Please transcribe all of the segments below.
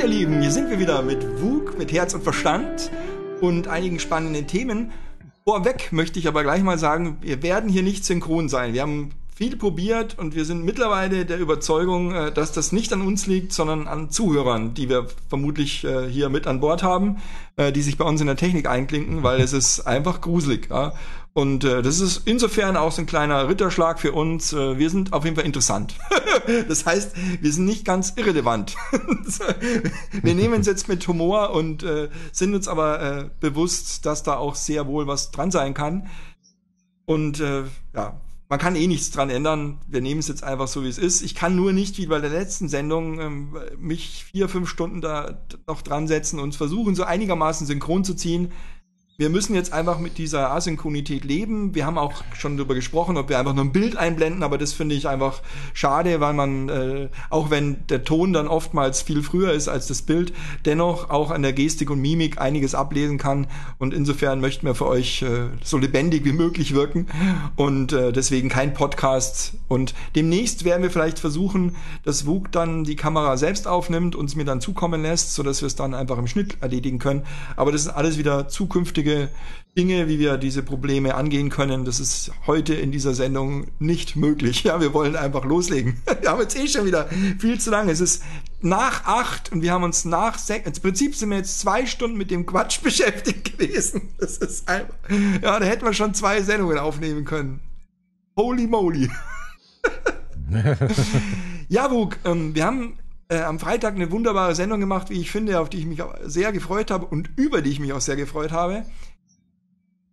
ihr Lieben, hier sind wir wieder mit Wug, mit Herz und Verstand und einigen spannenden Themen. Vorweg möchte ich aber gleich mal sagen, wir werden hier nicht synchron sein. Wir haben viel probiert und wir sind mittlerweile der Überzeugung, äh, dass das nicht an uns liegt, sondern an Zuhörern, die wir vermutlich äh, hier mit an Bord haben, äh, die sich bei uns in der Technik einklinken, weil es ist einfach gruselig. Und das ist insofern auch so ein kleiner Ritterschlag für uns. Wir sind auf jeden Fall interessant. das heißt, wir sind nicht ganz irrelevant. wir nehmen es jetzt mit Humor und sind uns aber bewusst, dass da auch sehr wohl was dran sein kann. Und äh, ja, man kann eh nichts dran ändern. Wir nehmen es jetzt einfach so, wie es ist. Ich kann nur nicht, wie bei der letzten Sendung, ähm, mich vier, fünf Stunden da noch dran setzen und versuchen, so einigermaßen synchron zu ziehen, wir müssen jetzt einfach mit dieser Asynchronität leben. Wir haben auch schon darüber gesprochen, ob wir einfach nur ein Bild einblenden, aber das finde ich einfach schade, weil man, äh, auch wenn der Ton dann oftmals viel früher ist als das Bild, dennoch auch an der Gestik und Mimik einiges ablesen kann. Und insofern möchten wir für euch äh, so lebendig wie möglich wirken und äh, deswegen kein Podcast. Und demnächst werden wir vielleicht versuchen, dass Wug dann die Kamera selbst aufnimmt, und es mir dann zukommen lässt, sodass wir es dann einfach im Schnitt erledigen können. Aber das sind alles wieder zukünftige vernünftige Dinge, wie wir diese Probleme angehen können. Das ist heute in dieser Sendung nicht möglich. Ja, wir wollen einfach loslegen. Wir haben jetzt eh schon wieder viel zu lange. Es ist nach acht und wir haben uns nach sechs, im Prinzip sind wir jetzt zwei Stunden mit dem Quatsch beschäftigt gewesen. Das ist einfach, ja, da hätten wir schon zwei Sendungen aufnehmen können. Holy moly. ja, Wug, ähm, wir haben äh, am Freitag eine wunderbare Sendung gemacht, wie ich finde, auf die ich mich sehr gefreut habe und über die ich mich auch sehr gefreut habe.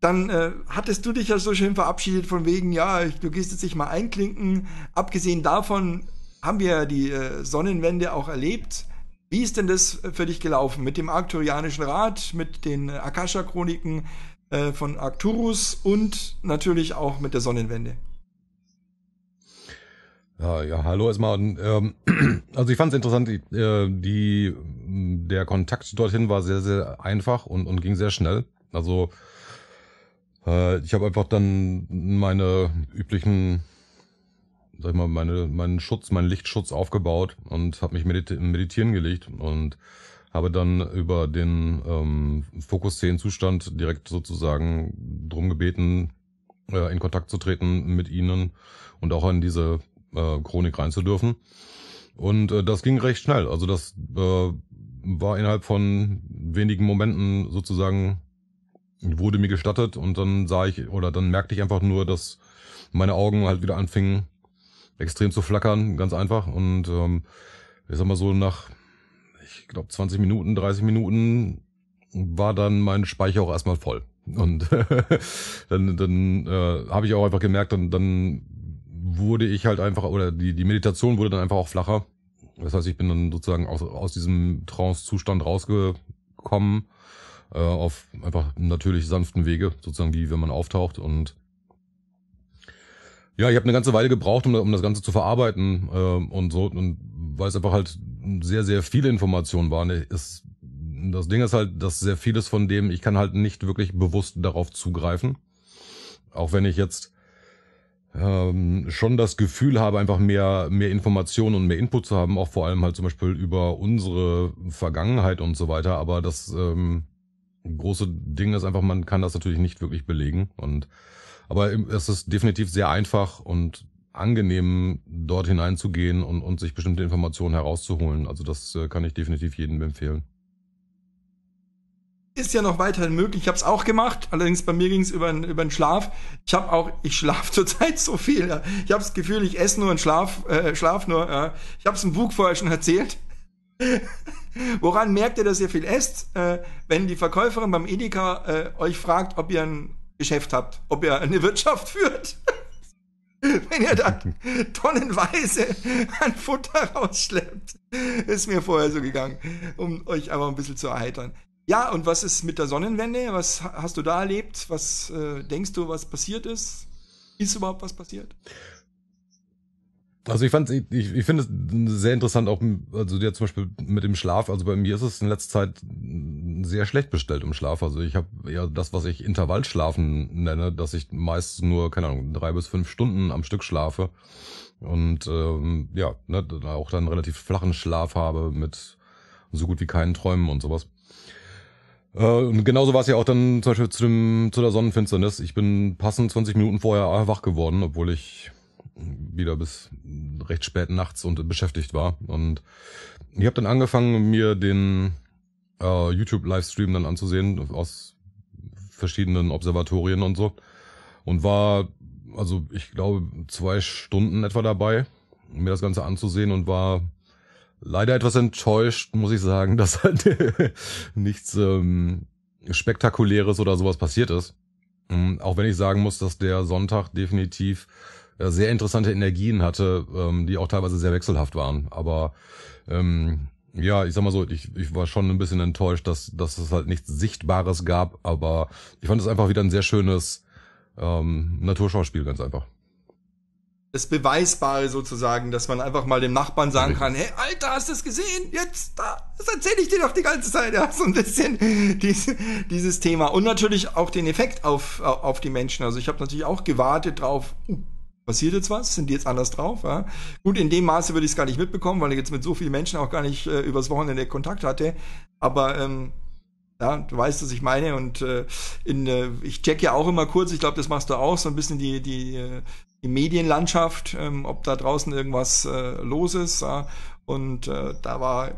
Dann äh, hattest du dich ja so schön verabschiedet von wegen, ja, ich, du gehst jetzt nicht mal einklinken. Abgesehen davon haben wir ja die äh, Sonnenwende auch erlebt. Wie ist denn das für dich gelaufen mit dem Arcturianischen Rat, mit den Akasha-Chroniken äh, von Arcturus und natürlich auch mit der Sonnenwende? Ja, ja hallo erstmal. Ähm, also ich fand es interessant, die, äh, die, der Kontakt dorthin war sehr, sehr einfach und, und ging sehr schnell. Also äh, ich habe einfach dann meine üblichen, sag ich mal, meine, meinen Schutz, meinen Lichtschutz aufgebaut und habe mich medit meditieren gelegt und habe dann über den ähm, Fokus 10 Zustand direkt sozusagen drum gebeten, äh, in Kontakt zu treten mit ihnen und auch an diese äh, Chronik rein zu dürfen. Und äh, das ging recht schnell. Also das äh, war innerhalb von wenigen Momenten sozusagen wurde mir gestattet und dann sah ich oder dann merkte ich einfach nur, dass meine Augen halt wieder anfingen extrem zu flackern, ganz einfach. Und ähm, ich sag mal so nach, ich glaube 20 Minuten, 30 Minuten war dann mein Speicher auch erstmal voll. Und dann, dann äh, habe ich auch einfach gemerkt, dann, dann wurde ich halt einfach, oder die, die Meditation wurde dann einfach auch flacher. Das heißt, ich bin dann sozusagen aus, aus diesem Trance-Zustand rausgekommen, äh, auf einfach natürlich sanften Wege, sozusagen wie wenn man auftaucht. Und ja, ich habe eine ganze Weile gebraucht, um, um das Ganze zu verarbeiten äh, und so, und weil es einfach halt sehr, sehr viele Informationen waren. Ist, das Ding ist halt, dass sehr vieles von dem, ich kann halt nicht wirklich bewusst darauf zugreifen. Auch wenn ich jetzt ähm, schon das Gefühl habe, einfach mehr, mehr Informationen und mehr Input zu haben, auch vor allem halt zum Beispiel über unsere Vergangenheit und so weiter. Aber das ähm, große Ding ist einfach, man kann das natürlich nicht wirklich belegen. Und aber es ist definitiv sehr einfach und angenehm, dort hineinzugehen und, und sich bestimmte Informationen herauszuholen. Also das äh, kann ich definitiv jedem empfehlen ist ja noch weiterhin möglich. Ich habe es auch gemacht, allerdings bei mir ging es über, über den Schlaf. Ich habe auch, ich schlafe zurzeit so viel. Ja. Ich habe das Gefühl, ich esse nur und schlaf, äh, schlaf nur. Ja. Ich habe es im Buch vorher schon erzählt. Woran merkt ihr, dass ihr viel esst? Äh, wenn die Verkäuferin beim Edeka äh, euch fragt, ob ihr ein Geschäft habt, ob ihr eine Wirtschaft führt. wenn ihr da tonnenweise an Futter rausschleppt, ist mir vorher so gegangen, um euch einfach ein bisschen zu erheitern. Ja, und was ist mit der Sonnenwende? Was hast du da erlebt? Was äh, denkst du, was passiert ist? Ist überhaupt was passiert? Also ich fand, ich, ich finde es sehr interessant, auch also ja zum Beispiel mit dem Schlaf. Also bei mir ist es in letzter Zeit sehr schlecht bestellt im Schlaf. Also ich habe ja das, was ich Intervallschlafen nenne, dass ich meist nur keine Ahnung drei bis fünf Stunden am Stück schlafe und ähm, ja ne, auch dann relativ flachen Schlaf habe mit so gut wie keinen Träumen und sowas. Äh, und genauso war es ja auch dann zum Beispiel zu, dem, zu der Sonnenfinsternis. Ich bin passend 20 Minuten vorher wach geworden, obwohl ich wieder bis recht spät nachts und beschäftigt war. Und ich habe dann angefangen, mir den äh, YouTube-Livestream dann anzusehen aus verschiedenen Observatorien und so. Und war, also ich glaube, zwei Stunden etwa dabei, mir das Ganze anzusehen und war leider etwas enttäuscht, muss ich sagen, dass halt nichts ähm, Spektakuläres oder sowas passiert ist. Ähm, auch wenn ich sagen muss, dass der Sonntag definitiv äh, sehr interessante Energien hatte, ähm, die auch teilweise sehr wechselhaft waren. Aber ähm, ja, ich sag mal so, ich, ich war schon ein bisschen enttäuscht, dass, dass es halt nichts Sichtbares gab, aber ich fand es einfach wieder ein sehr schönes ähm, Naturschauspiel, ganz einfach das Beweisbare sozusagen, dass man einfach mal dem Nachbarn sagen kann, hey, Alter, hast du es gesehen? Jetzt, da, das erzähle ich dir doch die ganze Zeit. Ja, so ein bisschen diese, dieses Thema. Und natürlich auch den Effekt auf, auf die Menschen. Also ich habe natürlich auch gewartet drauf, uh, passiert jetzt was? Sind die jetzt anders drauf? Ja? Gut, in dem Maße würde ich es gar nicht mitbekommen, weil ich jetzt mit so vielen Menschen auch gar nicht äh, übers Wochenende Kontakt hatte. Aber ähm, ja, du weißt, was ich meine. Und äh, in, äh, ich check ja auch immer kurz, ich glaube, das machst du auch, so ein bisschen die, die äh, die Medienlandschaft, ähm, ob da draußen irgendwas äh, los ist. Äh, und äh, da war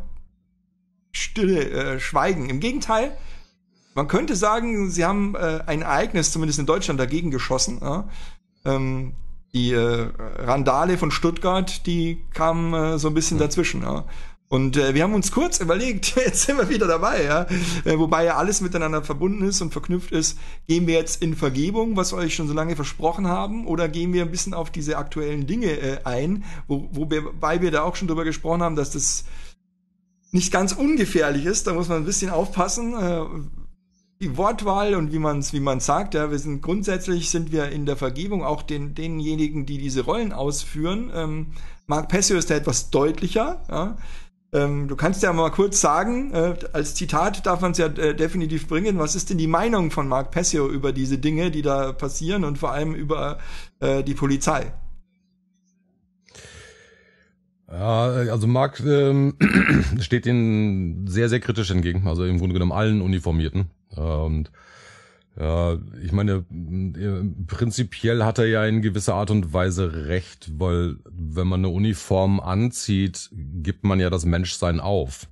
Stille, äh, Schweigen. Im Gegenteil, man könnte sagen, sie haben äh, ein Ereignis, zumindest in Deutschland, dagegen geschossen. Ähm, die äh, Randale von Stuttgart, die kamen so ein bisschen mhm. dazwischen. Und äh, wir haben uns kurz überlegt, jetzt sind wir wieder dabei, ja. Äh, wobei ja alles miteinander verbunden ist und verknüpft ist. Gehen wir jetzt in Vergebung, was wir euch schon so lange versprochen haben, oder gehen wir ein bisschen auf diese aktuellen Dinge äh, ein, wo, wobei wir da auch schon drüber gesprochen haben, dass das nicht ganz ungefährlich ist. Da muss man ein bisschen aufpassen. Äh, die Wortwahl und wie man es wie man's sagt, ja, wir sind grundsätzlich sind wir in der Vergebung auch den denjenigen, die diese Rollen ausführen. Ähm, Mark Pessio ist da etwas deutlicher. Ja ähm, du kannst ja mal kurz sagen, äh, als Zitat darf man es ja äh, definitiv bringen, was ist denn die Meinung von Mark Pessio über diese Dinge, die da passieren und vor allem über äh, die Polizei? Ja, also Mark ähm, steht ihnen sehr, sehr kritisch entgegen, also im Grunde genommen allen Uniformierten. Und ja, ich meine, äh, prinzipiell hat er ja in gewisser Art und Weise recht, weil wenn man eine Uniform anzieht, gibt man ja das Menschsein auf.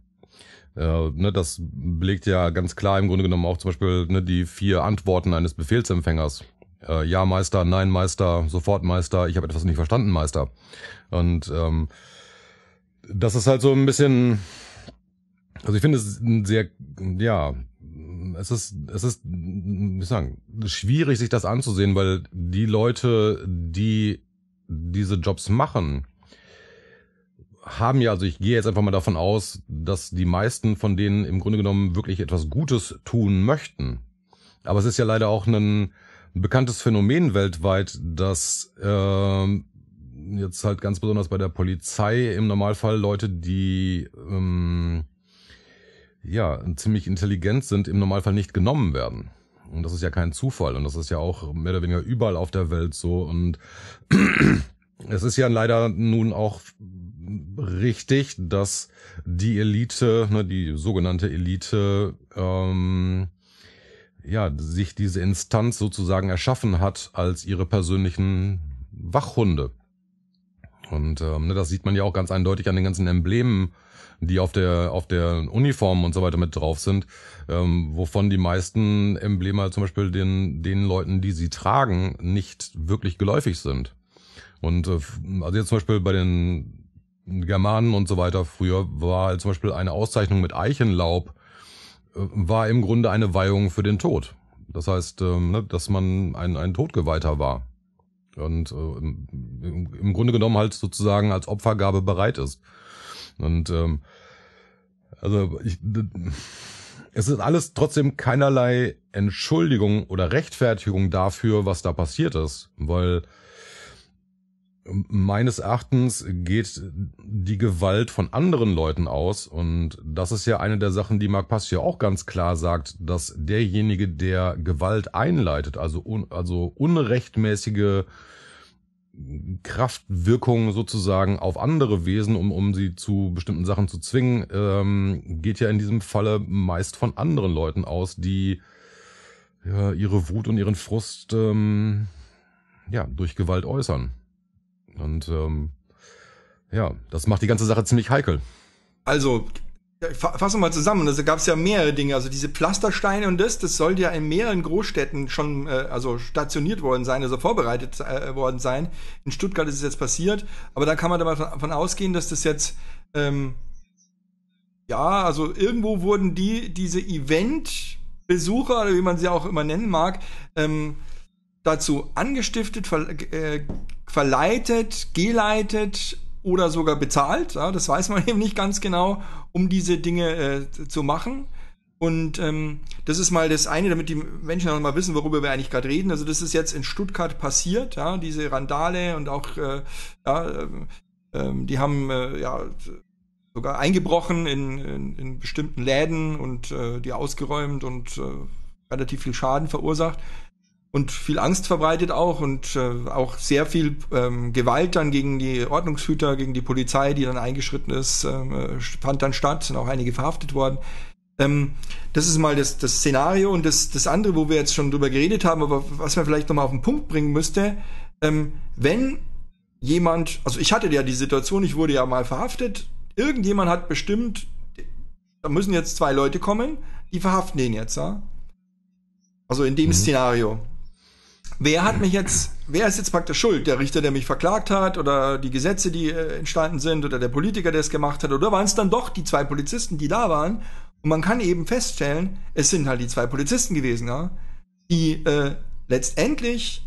Äh, ne, das belegt ja ganz klar im Grunde genommen auch zum Beispiel ne, die vier Antworten eines Befehlsempfängers. Äh, ja, Meister, Nein, Meister, Sofort, Meister, ich habe etwas nicht verstanden, Meister. Und ähm, das ist halt so ein bisschen, also ich finde es ein sehr, ja, es ist, es ist, wie sagen, schwierig, sich das anzusehen, weil die Leute, die diese Jobs machen, haben ja, also ich gehe jetzt einfach mal davon aus, dass die meisten von denen im Grunde genommen wirklich etwas Gutes tun möchten. Aber es ist ja leider auch ein bekanntes Phänomen weltweit, dass äh, jetzt halt ganz besonders bei der Polizei im Normalfall Leute, die ähm, ja, ziemlich intelligent sind, im Normalfall nicht genommen werden. Und das ist ja kein Zufall und das ist ja auch mehr oder weniger überall auf der Welt so. Und es ist ja leider nun auch richtig, dass die Elite, ne, die sogenannte Elite, ähm, ja, sich diese Instanz sozusagen erschaffen hat als ihre persönlichen Wachhunde. Und ähm, ne, das sieht man ja auch ganz eindeutig an den ganzen Emblemen, die auf der auf der Uniform und so weiter mit drauf sind, ähm, wovon die meisten Embleme halt zum Beispiel den den Leuten, die sie tragen, nicht wirklich geläufig sind. Und äh, also jetzt zum Beispiel bei den Germanen und so weiter früher war halt zum Beispiel eine Auszeichnung mit Eichenlaub äh, war im Grunde eine Weihung für den Tod. Das heißt, ähm, ne, dass man ein ein Todgeweihter war und äh, im, im Grunde genommen halt sozusagen als Opfergabe bereit ist. Und ähm, also ich, es ist alles trotzdem keinerlei Entschuldigung oder Rechtfertigung dafür, was da passiert ist, weil meines Erachtens geht die Gewalt von anderen Leuten aus. Und das ist ja eine der Sachen, die Mark Pass auch ganz klar sagt, dass derjenige, der Gewalt einleitet, also, un also unrechtmäßige Kraftwirkung sozusagen auf andere Wesen, um, um sie zu bestimmten Sachen zu zwingen, ähm, geht ja in diesem Falle meist von anderen Leuten aus, die ja, ihre Wut und ihren Frust ähm, ja, durch Gewalt äußern. Und ähm, ja, das macht die ganze Sache ziemlich heikel. Also, fassen wir mal zusammen. Also gab es ja mehrere Dinge. Also diese Pflastersteine und das, das sollte ja in mehreren Großstädten schon äh, also stationiert worden sein, also vorbereitet äh, worden sein. In Stuttgart ist es jetzt passiert. Aber da kann man davon ausgehen, dass das jetzt ähm, ja, also irgendwo wurden die, diese Event-Besucher, oder wie man sie auch immer nennen mag, ähm, dazu angestiftet, ver, äh, verleitet, geleitet oder sogar bezahlt, ja, das weiß man eben nicht ganz genau, um diese Dinge äh, zu machen. Und ähm, das ist mal das eine, damit die Menschen auch mal wissen, worüber wir eigentlich gerade reden. Also das ist jetzt in Stuttgart passiert, ja, diese Randale und auch, äh, ja, ähm, ähm die haben äh, ja sogar eingebrochen in, in, in bestimmten Läden und äh, die ausgeräumt und äh, relativ viel Schaden verursacht und viel Angst verbreitet auch und äh, auch sehr viel ähm, Gewalt dann gegen die Ordnungshüter, gegen die Polizei, die dann eingeschritten ist, ähm, äh, fand dann statt, sind auch einige verhaftet worden. Ähm, das ist mal das, das Szenario und das, das andere, wo wir jetzt schon drüber geredet haben, aber was man vielleicht nochmal auf den Punkt bringen müsste, ähm, wenn jemand, also ich hatte ja die Situation, ich wurde ja mal verhaftet, irgendjemand hat bestimmt, da müssen jetzt zwei Leute kommen, die verhaften den jetzt, ja? Also in dem mhm. Szenario wer hat mich jetzt, wer ist jetzt praktisch schuld? Der Richter, der mich verklagt hat oder die Gesetze, die äh, entstanden sind oder der Politiker, der es gemacht hat oder waren es dann doch die zwei Polizisten, die da waren? Und man kann eben feststellen, es sind halt die zwei Polizisten gewesen, ja, die äh, letztendlich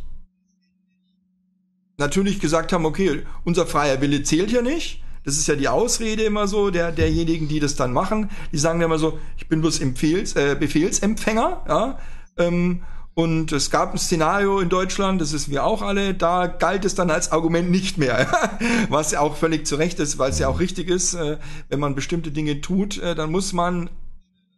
natürlich gesagt haben, okay, unser freier Wille zählt ja nicht. Das ist ja die Ausrede immer so der, derjenigen, die das dann machen. Die sagen ja immer so, ich bin bloß Empfehls, äh, Befehlsempfänger, ja. Ähm, und es gab ein Szenario in Deutschland, das wissen wir auch alle, da galt es dann als Argument nicht mehr. Was ja auch völlig zu Recht ist, weil es ja auch richtig ist, äh, wenn man bestimmte Dinge tut, äh, dann muss man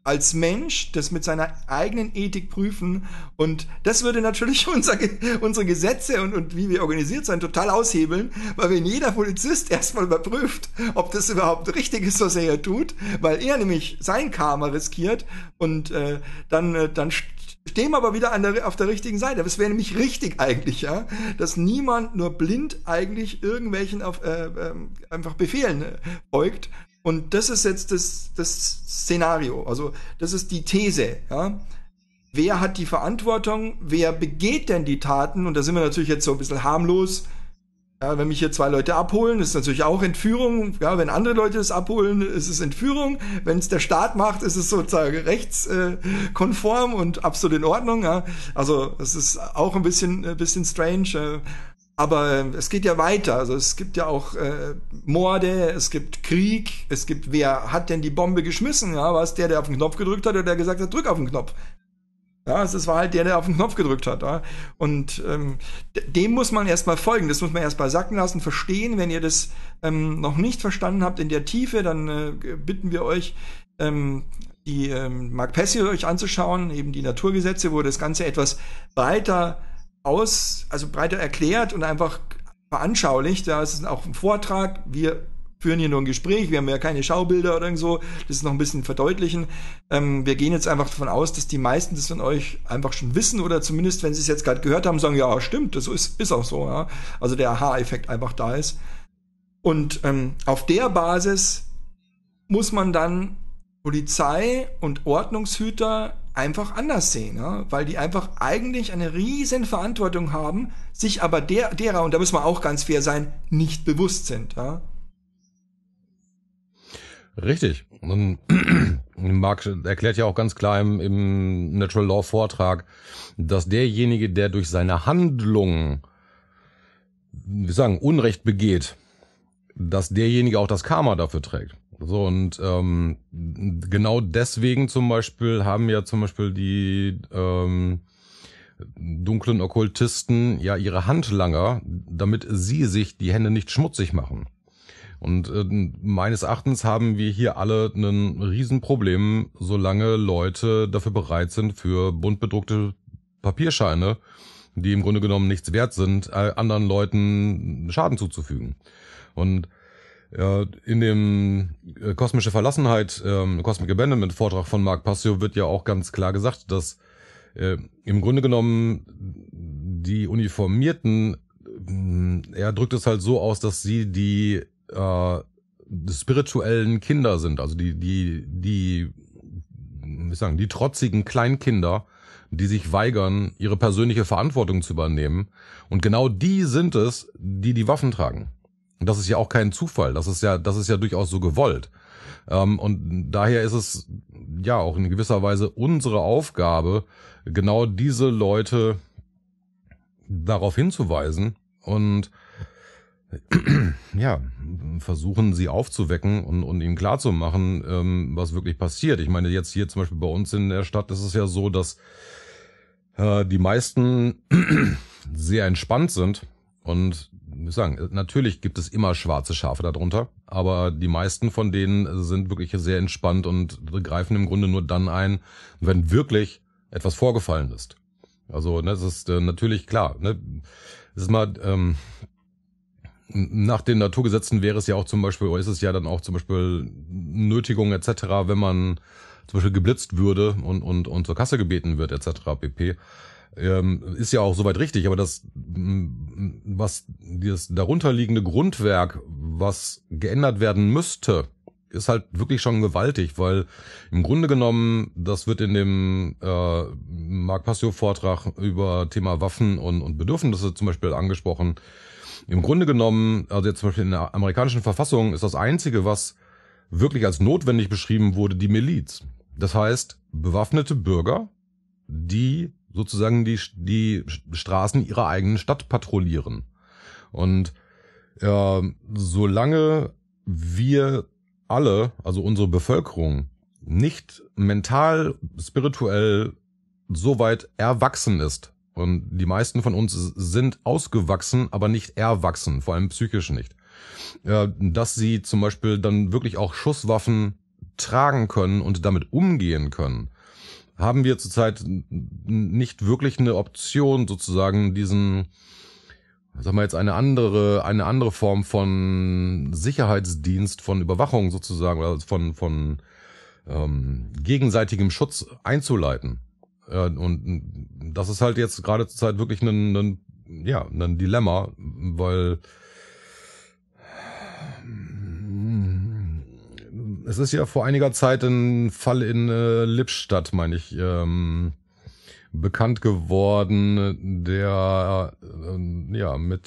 als Mensch das mit seiner eigenen Ethik prüfen. Und das würde natürlich unser, unsere Gesetze und, und wie wir organisiert sind total aushebeln, weil wenn jeder Polizist erstmal überprüft, ob das überhaupt richtig ist, was er hier tut, weil er nämlich sein Karma riskiert und äh, dann, äh, dann stehen wir aber wieder der, auf der richtigen Seite. Das wäre nämlich richtig eigentlich, ja, dass niemand nur blind eigentlich irgendwelchen auf, äh, äh, einfach Befehlen äh, beugt. Und das ist jetzt das, das Szenario, also das ist die These, ja. Wer hat die Verantwortung? Wer begeht denn die Taten? Und da sind wir natürlich jetzt so ein bisschen harmlos ja, wenn mich hier zwei Leute abholen, ist natürlich auch Entführung. Ja, wenn andere Leute es abholen, ist es Entführung. Wenn es der Staat macht, ist es sozusagen rechtskonform und absolut in Ordnung. Ja. Also es ist auch ein bisschen, ein äh, bisschen strange. Äh. Aber ähm, es geht ja weiter. Also es gibt ja auch äh, Morde, es gibt Krieg, es gibt, wer hat denn die Bombe geschmissen? Ja, war es der, der auf den Knopf gedrückt hat oder der gesagt hat, drück auf den Knopf? Ja, es war halt der, der auf den Knopf gedrückt hat. Ja. Und ähm, dem muss man erstmal folgen, das muss man erstmal sacken lassen, verstehen. Wenn ihr das ähm, noch nicht verstanden habt in der Tiefe, dann äh, bitten wir euch, ähm, die ähm, Mark Pessio euch anzuschauen, eben die Naturgesetze, wo das Ganze etwas breiter aus, also breiter erklärt und einfach veranschaulicht. Da ja, ist auch ein Vortrag. Wir führen hier nur ein Gespräch, wir haben ja keine Schaubilder oder so, das ist noch ein bisschen verdeutlichen. Ähm, wir gehen jetzt einfach davon aus, dass die meisten das von euch einfach schon wissen oder zumindest, wenn sie es jetzt gerade gehört haben, sagen, ja, stimmt, das ist, ist auch so. Ja. Also der Aha-Effekt einfach da ist. Und ähm, auf der Basis muss man dann Polizei und Ordnungshüter einfach anders sehen, ja? weil die einfach eigentlich eine riesen Verantwortung haben, sich aber der, derer, und da müssen wir auch ganz fair sein, nicht bewusst sind. Ja? Richtig. Und Marx erklärt ja auch ganz klar im, im Natural Law Vortrag, dass derjenige, der durch seine Handlung, wie sagen, Unrecht begeht, dass derjenige auch das Karma dafür trägt. So, und ähm, genau deswegen zum Beispiel haben ja zum Beispiel die ähm, dunklen Okkultisten ja ihre Handlanger, damit sie sich die Hände nicht schmutzig machen. Und äh, meines Erachtens haben wir hier alle ein Riesenproblem, solange Leute dafür bereit sind, für bunt bedruckte Papierscheine, die im Grunde genommen nichts wert sind, äh, anderen Leuten Schaden zuzufügen. Und äh, in dem äh, Kosmische Verlassenheit, ähm, Cosmic Abandonment Vortrag von Marc Passio wird ja auch ganz klar gesagt, dass äh, im Grunde genommen die Uniformierten äh, er drückt es halt so aus, dass sie die äh, spirituellen Kinder sind, also die, die, die, wie sagen, die trotzigen Kleinkinder, die sich weigern, ihre persönliche Verantwortung zu übernehmen. Und genau die sind es, die die Waffen tragen. Und das ist ja auch kein Zufall. Das ist ja, das ist ja durchaus so gewollt. Ähm, und daher ist es ja auch in gewisser Weise unsere Aufgabe, genau diese Leute darauf hinzuweisen und ja, versuchen, sie aufzuwecken und, und ihnen klarzumachen, ähm, was wirklich passiert. Ich meine, jetzt hier zum Beispiel bei uns in der Stadt ist es ja so, dass äh, die meisten sehr entspannt sind und ich muss sagen, natürlich gibt es immer schwarze Schafe darunter, aber die meisten von denen sind wirklich sehr entspannt und greifen im Grunde nur dann ein, wenn wirklich etwas vorgefallen ist. Also, ne, das ist äh, natürlich klar. Ne? Es ist mal ähm, nach den Naturgesetzen wäre es ja auch zum Beispiel, oder ist es ja dann auch zum Beispiel Nötigung etc., wenn man zum Beispiel geblitzt würde und, und, und zur Kasse gebeten wird etc. pp. Ähm, ist ja auch soweit richtig, aber das, mm, was das darunterliegende Grundwerk, was geändert werden müsste, ist halt wirklich schon gewaltig, weil im Grunde genommen, das wird in dem äh, Marc Passio Vortrag über Thema Waffen und, und Bedürfnisse zum Beispiel angesprochen, im Grunde genommen, also jetzt zum Beispiel in der amerikanischen Verfassung ist das Einzige, was wirklich als notwendig beschrieben wurde, die Miliz. Das heißt, bewaffnete Bürger, die sozusagen die, die Straßen ihrer eigenen Stadt patrouillieren. Und äh, solange wir alle, also unsere Bevölkerung, nicht mental, spirituell so weit erwachsen ist, und die meisten von uns sind ausgewachsen, aber nicht erwachsen, vor allem psychisch nicht. Dass sie zum Beispiel dann wirklich auch Schusswaffen tragen können und damit umgehen können, haben wir zurzeit nicht wirklich eine Option, sozusagen diesen, sagen wir jetzt eine andere, eine andere Form von Sicherheitsdienst, von Überwachung sozusagen oder von, von ähm, gegenseitigem Schutz einzuleiten. Äh, und das ist halt jetzt gerade zur Zeit wirklich ein, ein, ja, ein Dilemma, weil es ist ja vor einiger Zeit ein Fall in äh, Lippstadt, meine ich, ähm, bekannt geworden, der äh, ja mit,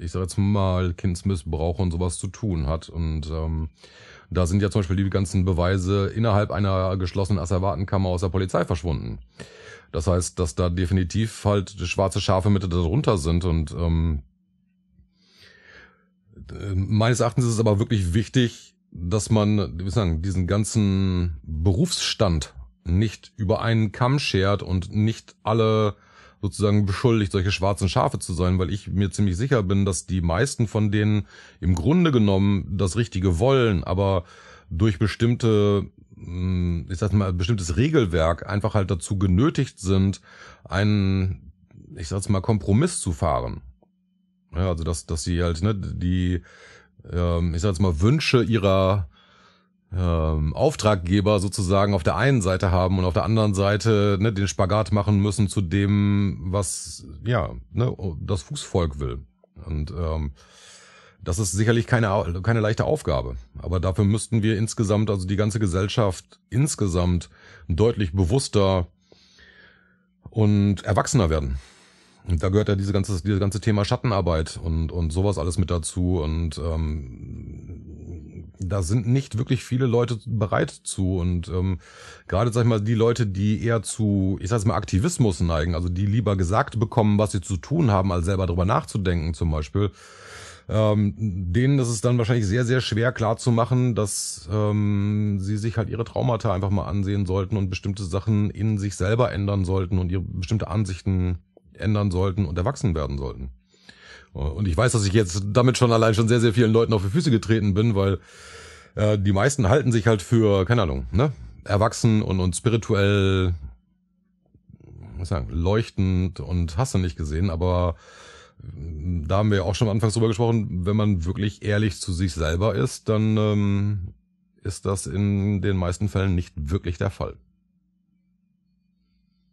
ich sag jetzt mal, Kindsmissbrauch und sowas zu tun hat. Und ähm, da sind ja zum Beispiel die ganzen Beweise innerhalb einer geschlossenen Asservatenkammer aus der Polizei verschwunden. Das heißt, dass da definitiv halt schwarze Schafe mit darunter sind und ähm, meines Erachtens ist es aber wirklich wichtig, dass man, wie sagen, diesen ganzen Berufsstand nicht über einen Kamm schert und nicht alle sozusagen beschuldigt, solche schwarzen Schafe zu sein, weil ich mir ziemlich sicher bin, dass die meisten von denen im Grunde genommen das Richtige wollen, aber durch bestimmte, mm, ich sag mal, bestimmtes Regelwerk einfach halt dazu genötigt sind, einen, ich sag's mal, Kompromiss zu fahren. Ja, also dass, dass sie halt, ne, die, ähm, ich sag's mal, Wünsche ihrer ähm, Auftraggeber sozusagen auf der einen Seite haben und auf der anderen Seite ne, den Spagat machen müssen zu dem, was ja ne, das Fußvolk will. Und ähm, das ist sicherlich keine, keine leichte Aufgabe. Aber dafür müssten wir insgesamt, also die ganze Gesellschaft insgesamt deutlich bewusster und erwachsener werden. Und da gehört ja diese ganze, diese ganze Thema Schattenarbeit und, und sowas alles mit dazu. Und ähm, da sind nicht wirklich viele Leute bereit zu und ähm, gerade sag ich mal die Leute, die eher zu, ich sag's mal Aktivismus neigen, also die lieber gesagt bekommen, was sie zu tun haben, als selber drüber nachzudenken zum Beispiel, ähm, denen ist es dann wahrscheinlich sehr sehr schwer klar zu machen, dass ähm, sie sich halt ihre Traumata einfach mal ansehen sollten und bestimmte Sachen in sich selber ändern sollten und ihre bestimmte Ansichten ändern sollten und erwachsen werden sollten. Und ich weiß, dass ich jetzt damit schon allein schon sehr, sehr vielen Leuten auf die Füße getreten bin, weil äh, die meisten halten sich halt für, keine Ahnung, ne? Erwachsen und, und spirituell, muss sagen, leuchtend und hast du nicht gesehen, aber mm, da haben wir auch schon anfangs drüber gesprochen, wenn man wirklich ehrlich zu sich selber ist, dann ähm, ist das in den meisten Fällen nicht wirklich der Fall.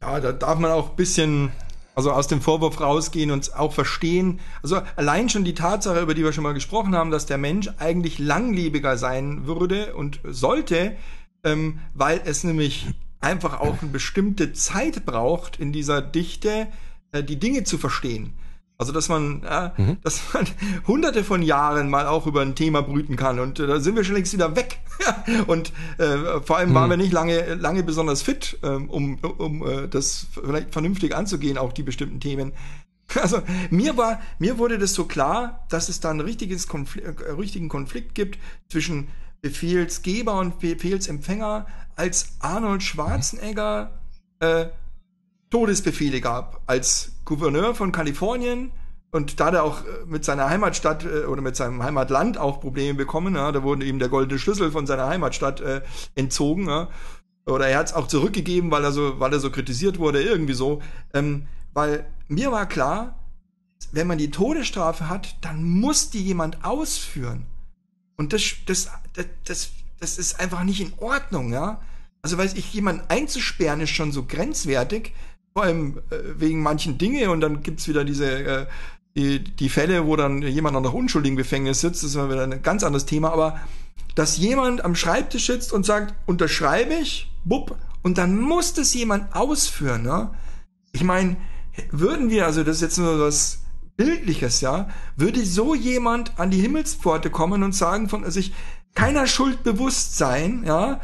Ja, da darf man auch bisschen also aus dem Vorwurf rausgehen und auch verstehen. Also allein schon die Tatsache, über die wir schon mal gesprochen haben, dass der Mensch eigentlich langlebiger sein würde und sollte, ähm, weil es nämlich einfach auch eine bestimmte Zeit braucht, in dieser Dichte äh, die Dinge zu verstehen. Also, dass man, äh, mhm. dass man hunderte von Jahren mal auch über ein Thema brüten kann. Und äh, da sind wir schon längst wieder weg. und äh, vor allem waren mhm. wir nicht lange, lange besonders fit, ähm, um, um äh, das vielleicht vernünftig anzugehen, auch die bestimmten Themen. Also mir war, mir wurde das so klar, dass es da einen richtiges Konflikt, äh, richtigen Konflikt gibt zwischen Befehlsgeber und Befehlsempfänger, als Arnold Schwarzenegger äh, Todesbefehle gab als Gouverneur von Kalifornien und da hat er auch äh, mit seiner Heimatstadt äh, oder mit seinem Heimatland auch Probleme bekommen. Ja, da wurde ihm der goldene Schlüssel von seiner Heimatstadt äh, entzogen. Ja. Oder er hat es auch zurückgegeben, weil er so, weil er so kritisiert wurde, irgendwie so. Ähm, weil mir war klar, wenn man die Todesstrafe hat, dann muss die jemand ausführen. Und das, das, das, das, das ist einfach nicht in Ordnung, ja. Also weiß ich, jemanden einzusperren ist schon so grenzwertig, vor allem äh, wegen manchen Dinge und dann gibt's wieder diese äh, die, die Fälle, wo dann jemand noch unschuldig im Gefängnis sitzt, das ist wieder ein ganz anderes Thema, aber dass jemand am Schreibtisch sitzt und sagt, unterschreibe ich, bupp, und dann muss das jemand ausführen, ne? Ich meine, würden wir, also das ist jetzt nur was Bildliches, ja, würde so jemand an die Himmelspforte kommen und sagen von sich, also keiner Schuld bewusst sein, ja,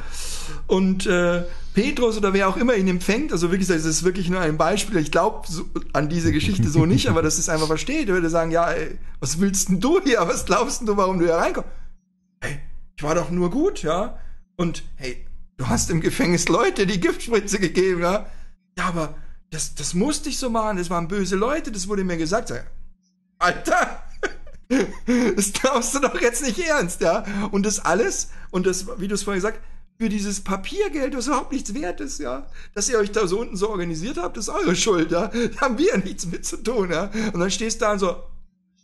und äh, Petrus oder wer auch immer ihn empfängt, also wirklich, das ist wirklich nur ein Beispiel, ich glaube so, an diese Geschichte so nicht, aber dass es einfach versteht, würde sagen, ja, ey, was willst denn du hier, was glaubst denn du, warum du hier reinkommst? Hey, ich war doch nur gut, ja, und hey, du hast im Gefängnis Leute die Giftspritze gegeben, ja, ja, aber das, das musste ich so machen, das waren böse Leute, das wurde mir gesagt, sag, Alter, das glaubst du doch jetzt nicht ernst, ja, und das alles, und das, wie du es vorhin gesagt hast, für dieses Papiergeld, das überhaupt nichts wert ist, ja. Dass ihr euch da so unten so organisiert habt, ist eure Schuld, ja. Da haben wir ja nichts mit zu tun, ja. Und dann stehst du da und so,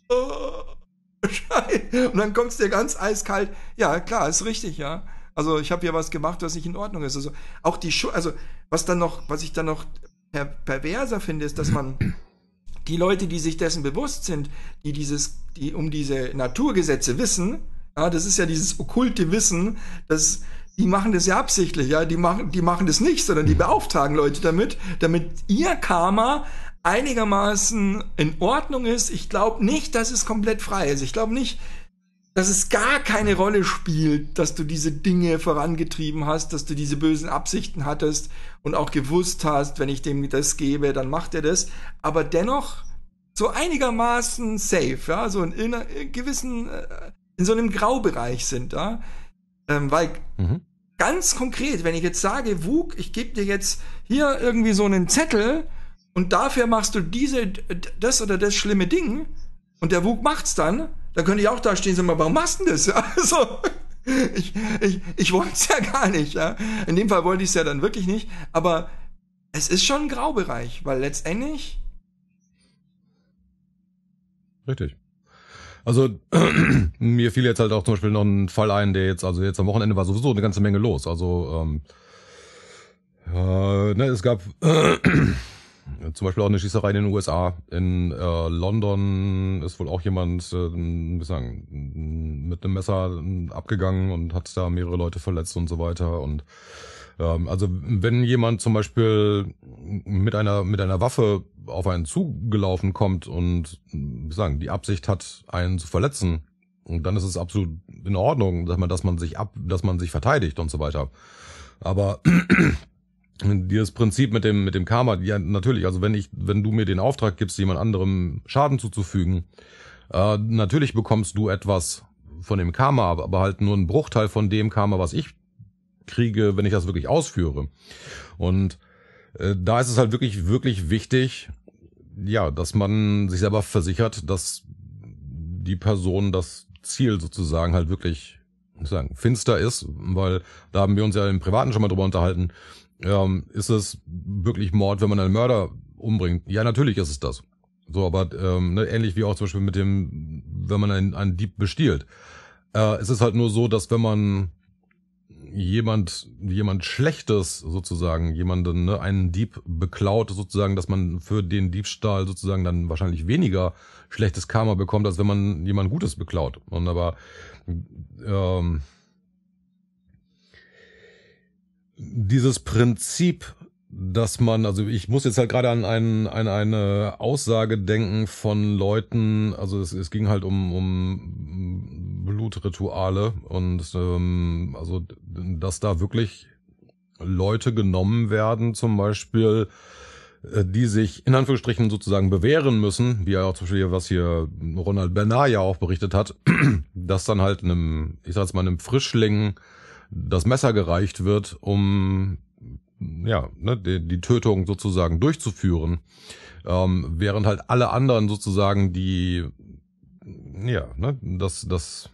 oh, Scheiße. Und dann kommst du dir ganz eiskalt, ja, klar, ist richtig, ja. Also ich habe ja was gemacht, was nicht in Ordnung ist. Also auch die Schuld, also was dann noch, was ich dann noch per perverser finde, ist, dass man die Leute, die sich dessen bewusst sind, die dieses, die um diese Naturgesetze wissen, ja, das ist ja dieses okkulte Wissen, das, die machen das ja absichtlich, ja, die machen, die machen das nicht, sondern die mhm. beauftragen Leute damit, damit ihr Karma einigermaßen in Ordnung ist. Ich glaube nicht, dass es komplett frei ist. Ich glaube nicht, dass es gar keine Rolle spielt, dass du diese Dinge vorangetrieben hast, dass du diese bösen Absichten hattest und auch gewusst hast, wenn ich dem das gebe, dann macht er das. Aber dennoch so einigermaßen safe, ja, so in, in gewissen, äh, in so einem Graubereich sind, ja. Ähm, weil mhm ganz konkret, wenn ich jetzt sage, Wug, ich gebe dir jetzt hier irgendwie so einen Zettel und dafür machst du diese, das oder das schlimme Ding und der Wug macht's dann, dann könnte ich auch da stehen und sagen, warum machst du denn das? Also, ich, ich, ich wollte es ja gar nicht. Ja? In dem Fall wollte ich es ja dann wirklich nicht, aber es ist schon ein Graubereich, weil letztendlich. Richtig. Also mir fiel jetzt halt auch zum Beispiel noch ein Fall ein, der jetzt, also jetzt am Wochenende war sowieso eine ganze Menge los. Also ähm, äh, ne, es gab äh, zum Beispiel auch eine Schießerei in den USA. In äh, London ist wohl auch jemand, äh, wie sagen, mit einem Messer abgegangen und hat da mehrere Leute verletzt und so weiter. Und ähm, also wenn jemand zum Beispiel mit einer mit einer Waffe auf einen zugelaufen kommt und sagen, die Absicht hat, einen zu verletzen, und dann ist es absolut in Ordnung, dass man, dass man sich ab, dass man sich verteidigt und so weiter. Aber dieses Prinzip mit dem, mit dem Karma, ja, natürlich, also wenn ich, wenn du mir den Auftrag gibst, jemand anderem Schaden zuzufügen, äh, natürlich bekommst du etwas von dem Karma, aber halt nur einen Bruchteil von dem Karma, was ich kriege, wenn ich das wirklich ausführe. Und äh, da ist es halt wirklich, wirklich wichtig, ja, dass man sich selber versichert, dass die Person das Ziel sozusagen halt wirklich muss sagen, finster ist, weil da haben wir uns ja im Privaten schon mal drüber unterhalten. Ähm, ist es wirklich Mord, wenn man einen Mörder umbringt? Ja, natürlich ist es das. So, aber ähm, ne, ähnlich wie auch zum Beispiel mit dem, wenn man einen, einen Dieb bestiehlt. Äh, es ist halt nur so, dass wenn man jemand, jemand Schlechtes sozusagen, jemanden, ne, einen Dieb beklaut sozusagen, dass man für den Diebstahl sozusagen dann wahrscheinlich weniger schlechtes Karma bekommt, als wenn man jemand Gutes beklaut. Und aber, ähm, dieses Prinzip dass man, also ich muss jetzt halt gerade an, einen, an eine Aussage denken von Leuten, also es, es ging halt um, um Blutrituale und ähm, also dass da wirklich Leute genommen werden, zum Beispiel, äh, die sich in Anführungsstrichen sozusagen bewähren müssen, wie ja auch zum Beispiel, was hier Ronald Bernard ja auch berichtet hat, dass dann halt einem, ich sag's mal, einem Frischling das Messer gereicht wird, um ja, ne, die, die Tötung sozusagen durchzuführen, ähm, während halt alle anderen sozusagen die, ja, ne, das, das,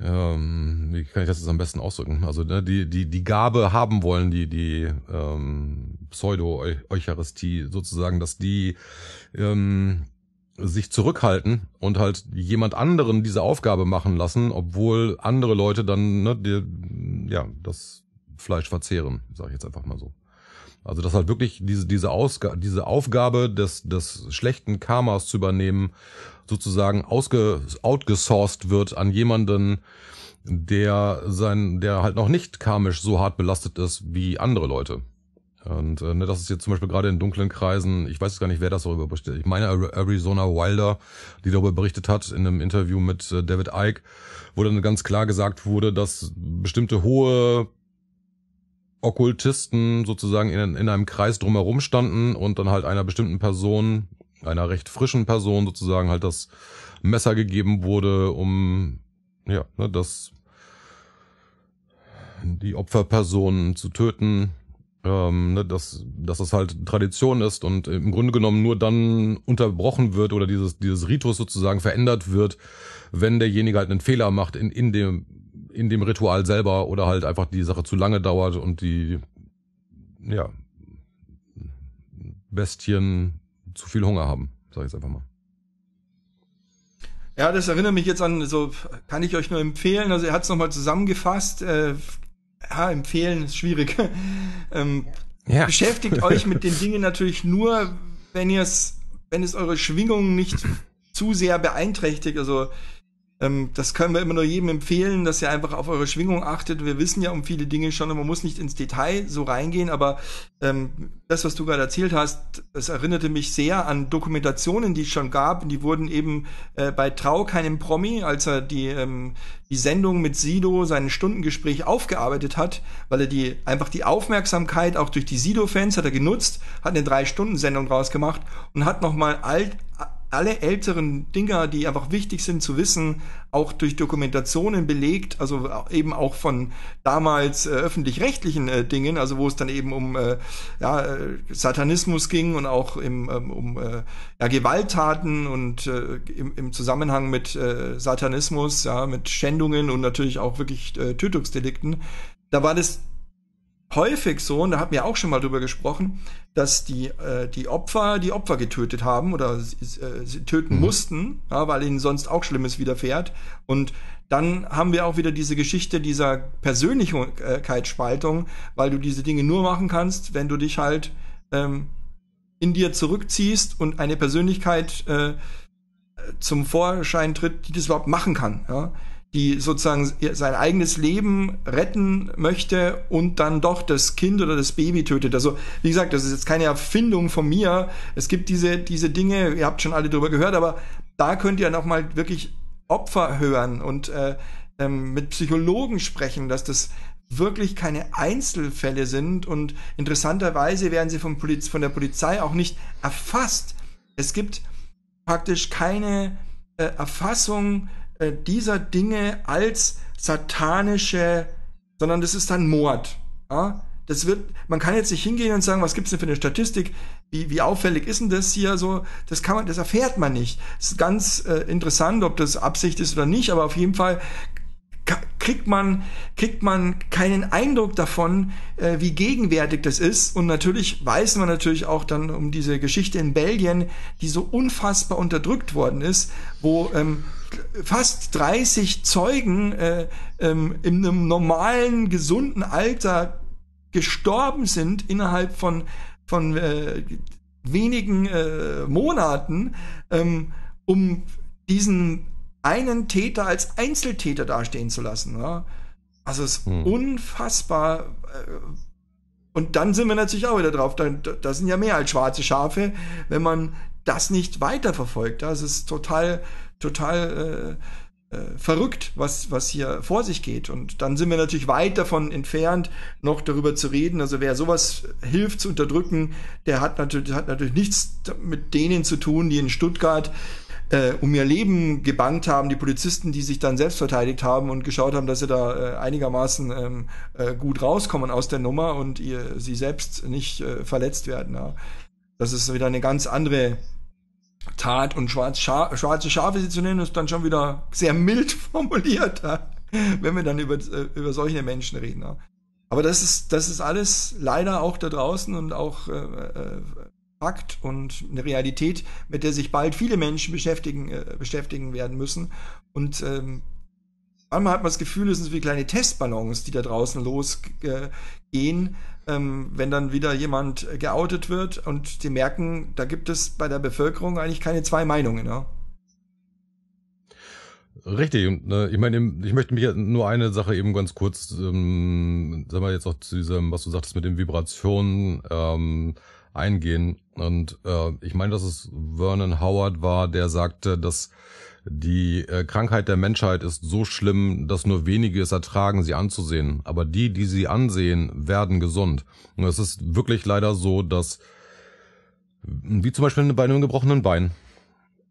ähm, wie kann ich das jetzt am besten ausdrücken? Also ne, die, die, die Gabe haben wollen, die, die ähm, Pseudo-Eucharistie sozusagen, dass die ähm, sich zurückhalten und halt jemand anderen diese Aufgabe machen lassen, obwohl andere Leute dann, ne, die, ja, das Fleisch verzehren, sage ich jetzt einfach mal so. Also das halt wirklich diese, diese, Ausga diese Aufgabe des, des schlechten Karmas zu übernehmen, sozusagen ausge outgesourced wird an jemanden, der sein, der halt noch nicht karmisch so hart belastet ist wie andere Leute. Und äh, ne, das ist jetzt zum Beispiel gerade in dunklen Kreisen, ich weiß gar nicht, wer das darüber berichtet. Ich meine Arizona Wilder, die darüber berichtet hat in einem Interview mit äh, David Icke, wo dann ganz klar gesagt wurde, dass bestimmte hohe Okkultisten sozusagen in, in einem Kreis drumherum standen und dann halt einer bestimmten Person, einer recht frischen Person sozusagen halt das Messer gegeben wurde, um ja, ne, das die Opferpersonen zu töten. Ähm, ne, dass, dass das halt Tradition ist und im Grunde genommen nur dann unterbrochen wird oder dieses, dieses Ritus sozusagen verändert wird, wenn derjenige halt einen Fehler macht in, in dem in dem Ritual selber oder halt einfach die Sache zu lange dauert und die, ja, Bestien zu viel Hunger haben, sag ich jetzt einfach mal. Ja, das erinnert mich jetzt an, so kann ich euch nur empfehlen, also er hat es nochmal zusammengefasst, äh, ja, empfehlen ist schwierig. ähm, ja. Beschäftigt euch mit den Dingen natürlich nur, wenn ihr es, wenn es eure Schwingungen nicht zu sehr beeinträchtigt, also ähm, das können wir immer nur jedem empfehlen, dass ihr einfach auf eure Schwingung achtet. Wir wissen ja um viele Dinge schon und man muss nicht ins Detail so reingehen, aber ähm, das, was du gerade erzählt hast, das erinnerte mich sehr an Dokumentationen, die es schon gab. die wurden eben äh, bei Trau keinem Promi, als er die, ähm, die Sendung mit Sido, sein Stundengespräch aufgearbeitet hat, weil er die einfach die Aufmerksamkeit auch durch die Sido-Fans hat er genutzt, hat eine Drei-Stunden-Sendung draus gemacht und hat nochmal alt alle älteren Dinger, die einfach wichtig sind zu wissen, auch durch Dokumentationen belegt, also eben auch von damals äh, öffentlich-rechtlichen äh, Dingen, also wo es dann eben um äh, ja, äh, Satanismus ging und auch im, ähm, um äh, ja, Gewalttaten und äh, im, im, Zusammenhang mit Satanismus, ja, mit Schändungen und natürlich auch wirklich Tötungsdelikten. Da war das häufig so, und da hatten wir auch schon mal drüber gesprochen, dass die, äh, die Opfer die Opfer getötet haben oder äh, sie töten mhm. mussten, ja, weil ihnen sonst auch Schlimmes widerfährt. Und dann haben wir auch wieder diese Geschichte dieser Persönlichkeitsspaltung, weil du diese Dinge nur machen kannst, wenn du dich halt ähm, in dir zurückziehst und eine Persönlichkeit äh, zum Vorschein tritt, die das überhaupt machen kann. Ja? die sozusagen sein eigenes Leben retten möchte und dann doch das Kind oder das Baby tötet. Also wie gesagt, das ist jetzt keine Erfindung von mir. Es gibt diese, diese Dinge, ihr habt schon alle drüber gehört, aber da könnt ihr nochmal wirklich Opfer hören und äh, ähm, mit Psychologen sprechen, dass das wirklich keine Einzelfälle sind und interessanterweise werden sie von, Poliz von der Polizei auch nicht erfasst. Es gibt praktisch keine äh, Erfassung äh, dieser Dinge als satanische, sondern das ist dann Mord. Ja? Das wird, man kann jetzt nicht hingehen und sagen, was gibt es denn für eine Statistik? Wie, wie auffällig ist denn das hier? So, das kann man, das erfährt man nicht. Es ist ganz äh, interessant, ob das Absicht ist oder nicht, aber auf jeden Fall kriegt man, kriegt man keinen Eindruck davon, äh, wie gegenwärtig das ist. Und natürlich weiß man natürlich auch dann um diese Geschichte in Belgien, die so unfassbar unterdrückt worden ist, wo ähm, fast 30 Zeugen äh, ähm, in einem normalen, gesunden Alter gestorben sind innerhalb von, von äh, wenigen äh, Monaten, ähm, um diesen einen Täter als Einzeltäter dastehen zu lassen. Ja? Also es ist hm. unfassbar. Äh, und dann sind wir natürlich auch wieder drauf. Da, da sind ja mehr als schwarze Schafe, wenn man das nicht weiterverfolgt. Das also ist total total äh, äh, verrückt, was, was hier vor sich geht. Und dann sind wir natürlich weit davon entfernt, noch darüber zu reden. Also wer sowas hilft zu unterdrücken, der hat natürlich, hat natürlich nichts mit denen zu tun, die in Stuttgart äh, um ihr Leben gebannt haben, die Polizisten, die sich dann selbst verteidigt haben und geschaut haben, dass sie da äh, einigermaßen ähm, äh, gut rauskommen aus der Nummer und ihr, sie selbst nicht äh, verletzt werden. Ja. Das ist wieder eine ganz andere Tat und schwarz Scha schwarze Schafe sie zu nennen, ist dann schon wieder sehr mild formuliert, wenn wir dann über, äh, über solche Menschen reden. Aber das ist, das ist alles leider auch da draußen und auch äh, äh, Fakt und eine Realität, mit der sich bald viele Menschen beschäftigen, äh, beschäftigen werden müssen. Und ähm, Manchmal hat man das Gefühl, es sind so wie kleine Testballons, die da draußen losgehen, ähm, wenn dann wieder jemand äh, geoutet wird und die merken, da gibt es bei der Bevölkerung eigentlich keine zwei Meinungen. Ja? Richtig, und äh, ich meine, ich möchte mich nur eine Sache eben ganz kurz, ähm, sagen wir jetzt auch zu diesem, was du sagtest mit den Vibrationen ähm, eingehen. Und äh, ich meine, dass es Vernon Howard war, der sagte, dass die äh, Krankheit der Menschheit ist so schlimm, dass nur wenige es ertragen, sie anzusehen. Aber die, die sie ansehen, werden gesund. Und es ist wirklich leider so, dass, wie zum Beispiel bei einem gebrochenen Bein,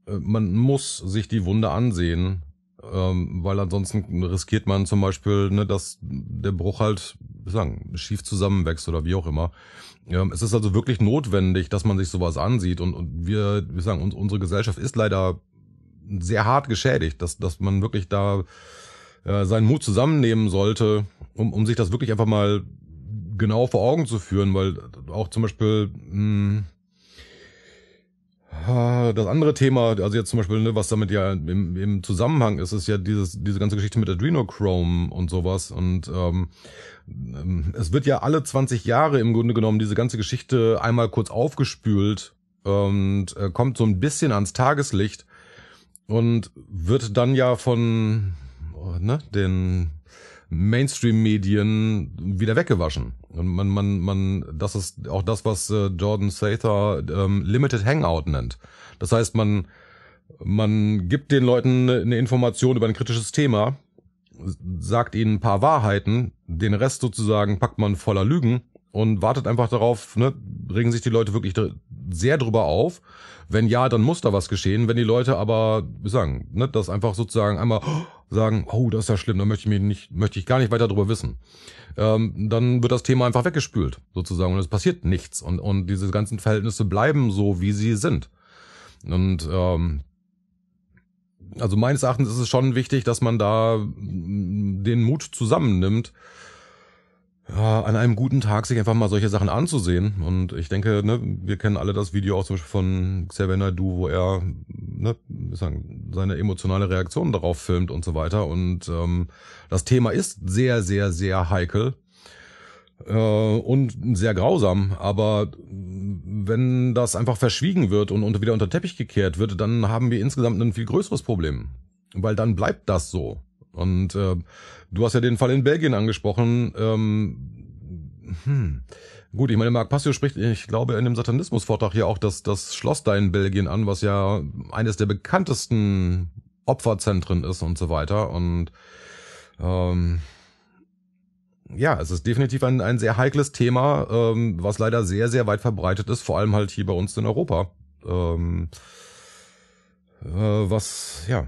äh, man muss sich die Wunde ansehen, ähm, weil ansonsten riskiert man zum Beispiel, ne, dass der Bruch halt sagen, schief zusammenwächst oder wie auch immer. Ähm, es ist also wirklich notwendig, dass man sich sowas ansieht und, und wir, wir sagen, uns, unsere Gesellschaft ist leider sehr hart geschädigt, dass, dass man wirklich da äh, seinen Mut zusammennehmen sollte, um, um sich das wirklich einfach mal genau vor Augen zu führen, weil auch zum Beispiel mh, hm, ah, das andere Thema, also jetzt zum Beispiel, ne, was damit ja im, im Zusammenhang ist, ist ja dieses, diese ganze Geschichte mit Adrenochrome und sowas. Und ähm, ähm es wird ja alle 20 Jahre im Grunde genommen diese ganze Geschichte einmal kurz aufgespült ähm, und äh, kommt so ein bisschen ans Tageslicht und wird dann ja von ne, den Mainstream-Medien wieder weggewaschen. Und man, man, man, das ist auch das, was äh, Jordan Sather ähm, Limited Hangout nennt. Das heißt, man, man gibt den Leuten eine Information über ein kritisches Thema, sagt ihnen ein paar Wahrheiten, den Rest sozusagen packt man voller Lügen und wartet einfach darauf, ne, regen sich die Leute wirklich sehr drüber auf. Wenn ja, dann muss da was geschehen. Wenn die Leute aber sagen, ne, das einfach sozusagen einmal sagen, oh, das ist ja schlimm, da möchte ich mich nicht, möchte ich gar nicht weiter drüber wissen. Ähm, dann wird das Thema einfach weggespült, sozusagen, und es passiert nichts. Und, und diese ganzen Verhältnisse bleiben so, wie sie sind. Und ähm, also meines Erachtens ist es schon wichtig, dass man da den Mut zusammennimmt, ja, an einem guten Tag sich einfach mal solche Sachen anzusehen. Und ich denke, ne, wir kennen alle das Video auch zum Beispiel von Xavier Naidu, wo er ne, sagen, seine emotionale Reaktion darauf filmt und so weiter. Und ähm, das Thema ist sehr, sehr, sehr heikel äh, und sehr grausam. Aber wenn das einfach verschwiegen wird und wieder unter Teppich gekehrt wird, dann haben wir insgesamt ein viel größeres Problem. Weil dann bleibt das so. Und äh, du hast ja den Fall in Belgien angesprochen. Ähm, hm. Gut, ich meine, Marc Passio spricht, ich glaube, in dem Satanismus-Vortrag hier auch das, das Schloss da in Belgien an, was ja eines der bekanntesten Opferzentren ist und so weiter. Und ähm, ja, es ist definitiv ein, ein sehr heikles Thema, ähm, was leider sehr, sehr weit verbreitet ist, vor allem halt hier bei uns in Europa. Ähm, äh, was, ja,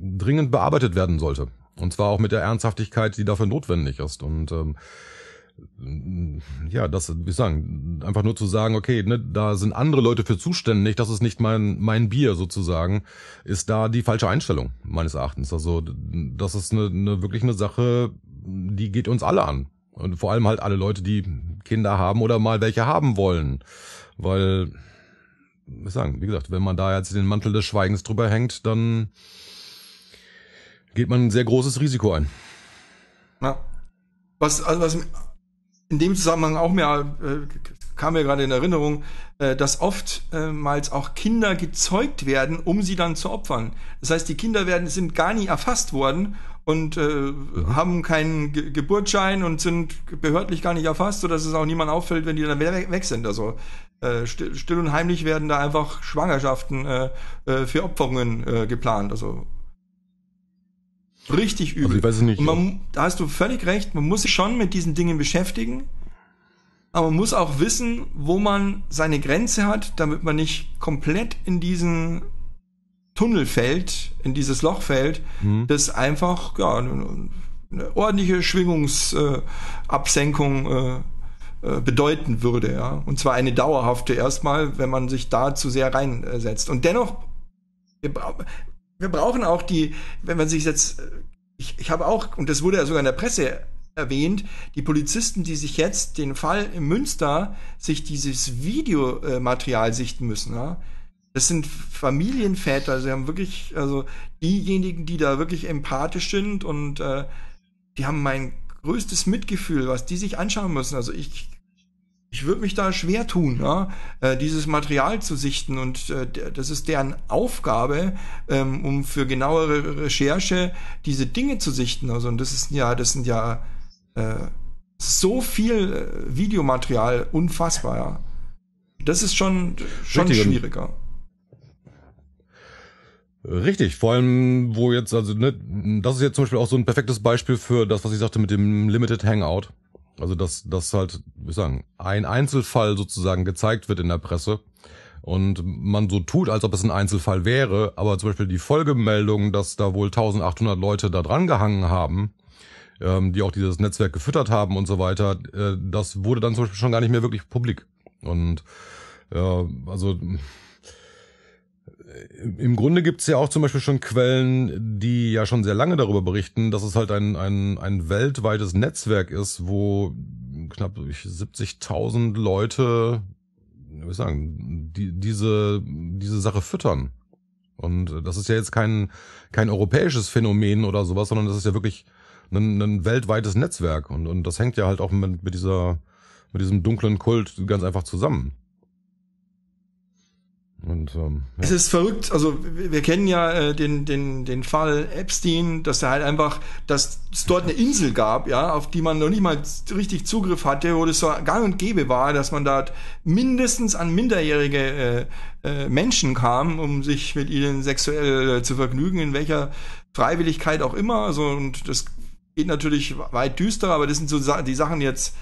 dringend bearbeitet werden sollte. Und zwar auch mit der Ernsthaftigkeit, die dafür notwendig ist. Und ähm, ja, das, wie sagen, einfach nur zu sagen, okay, ne, da sind andere Leute für zuständig, das ist nicht mein, mein Bier sozusagen, ist da die falsche Einstellung, meines Erachtens. Also, das ist eine, eine wirklich eine Sache, die geht uns alle an. Und vor allem halt alle Leute, die Kinder haben oder mal welche haben wollen. Weil, ich sagen, wie gesagt, wenn man da jetzt den Mantel des Schweigens drüber hängt, dann geht man ein sehr großes Risiko ein. Ja. Was, also was in dem Zusammenhang auch mir äh, kam mir gerade in Erinnerung, äh, dass oftmals äh, auch Kinder gezeugt werden, um sie dann zu opfern. Das heißt, die Kinder werden sind gar nie erfasst worden und äh, mhm. haben keinen Ge Geburtsschein und sind behördlich gar nicht erfasst, sodass es auch niemand auffällt, wenn die dann we weg sind. Also äh, still, still und heimlich werden da einfach Schwangerschaften äh, äh für Opferungen äh, geplant. Also Richtig übel. Also ich weiß es nicht. Und man, da hast du völlig recht, man muss sich schon mit diesen Dingen beschäftigen, aber man muss auch wissen, wo man seine Grenze hat, damit man nicht komplett in diesen Tunnel fällt, in dieses Loch fällt, hm. das einfach ja, eine, eine ordentliche Schwingungsabsenkung äh, äh, bedeuten würde. Ja? Und zwar eine dauerhafte erstmal, wenn man sich da zu sehr reinsetzt. Und dennoch wir brauchen auch die, wenn man sich jetzt, ich, ich habe auch, und das wurde ja sogar in der Presse erwähnt, die Polizisten, die sich jetzt den Fall in Münster sich dieses Videomaterial sichten müssen, ja? Das sind Familienväter, sie haben wirklich, also diejenigen, die da wirklich empathisch sind und äh, die haben mein größtes Mitgefühl, was die sich anschauen müssen. Also ich ich würde mich da schwer tun, ja, äh, dieses Material zu sichten. Und äh, das ist deren Aufgabe, ähm, um für genauere Recherche diese Dinge zu sichten. Also, und das ist ja, das sind ja äh, so viel äh, Videomaterial, unfassbar, ja. Das ist schon, schon Richtig. schwieriger. Richtig, vor allem, wo jetzt, also, ne, das ist jetzt zum Beispiel auch so ein perfektes Beispiel für das, was ich sagte mit dem Limited Hangout. Also dass, das halt, wie sagen, ein Einzelfall sozusagen gezeigt wird in der Presse und man so tut, als ob es ein Einzelfall wäre, aber zum Beispiel die Folgemeldung, dass da wohl 1800 Leute da dran gehangen haben, ähm, die auch dieses Netzwerk gefüttert haben und so weiter, äh, das wurde dann zum Beispiel schon gar nicht mehr wirklich publik. Und äh, also äh, im Grunde gibt's ja auch zum Beispiel schon Quellen, die ja schon sehr lange darüber berichten, dass es halt ein, ein, ein weltweites Netzwerk ist, wo knapp 70.000 Leute, wie sagen, die, diese, diese Sache füttern. Und das ist ja jetzt kein, kein europäisches Phänomen oder sowas, sondern das ist ja wirklich ein, ein weltweites Netzwerk. Und, und das hängt ja halt auch mit, mit, dieser, mit diesem dunklen Kult ganz einfach zusammen. Und, ähm, ja. Es ist verrückt, also wir kennen ja äh, den, den, den Fall Epstein, dass der halt einfach, dass es dort eine Insel gab, ja, auf die man noch nicht mal richtig Zugriff hatte, wo es so gang und gäbe war, dass man da mindestens an minderjährige äh, äh, Menschen kam, um sich mit ihnen sexuell äh, zu vergnügen, in welcher Freiwilligkeit auch immer. Also, und das geht natürlich weit düster, aber das sind so die Sachen jetzt,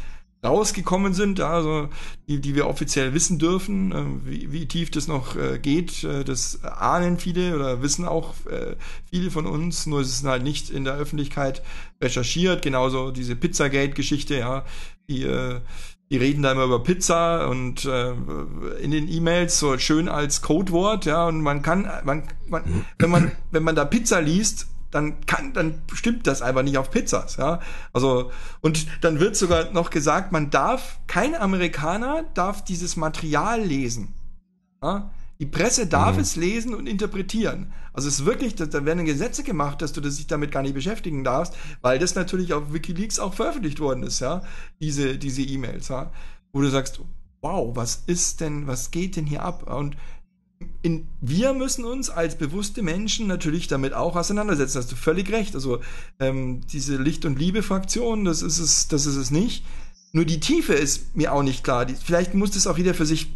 rausgekommen sind, also die, die wir offiziell wissen dürfen, äh, wie, wie tief das noch äh, geht, äh, das ahnen viele oder wissen auch äh, viele von uns, nur es ist halt nicht in der Öffentlichkeit recherchiert, genauso diese Pizzagate-Geschichte, ja, die, äh, die reden da immer über Pizza und äh, in den E-Mails so schön als Codewort, ja, und man kann, man, man, wenn man, wenn man da Pizza liest, dann kann, dann stimmt das einfach nicht auf Pizzas, ja. Also, und dann wird sogar noch gesagt, man darf, kein Amerikaner darf dieses Material lesen. Ja? Die Presse darf mhm. es lesen und interpretieren. Also es ist wirklich, da werden Gesetze gemacht, dass du dich damit gar nicht beschäftigen darfst, weil das natürlich auf WikiLeaks auch veröffentlicht worden ist, ja. Diese, diese E-Mails, ja. Wo du sagst, wow, was ist denn, was geht denn hier ab? Und in, wir müssen uns als bewusste Menschen natürlich damit auch auseinandersetzen. hast du völlig recht. Also ähm, diese Licht- und Liebe-Fraktion, das ist es, das ist es nicht. Nur die Tiefe ist mir auch nicht klar. Die, vielleicht muss das auch jeder für sich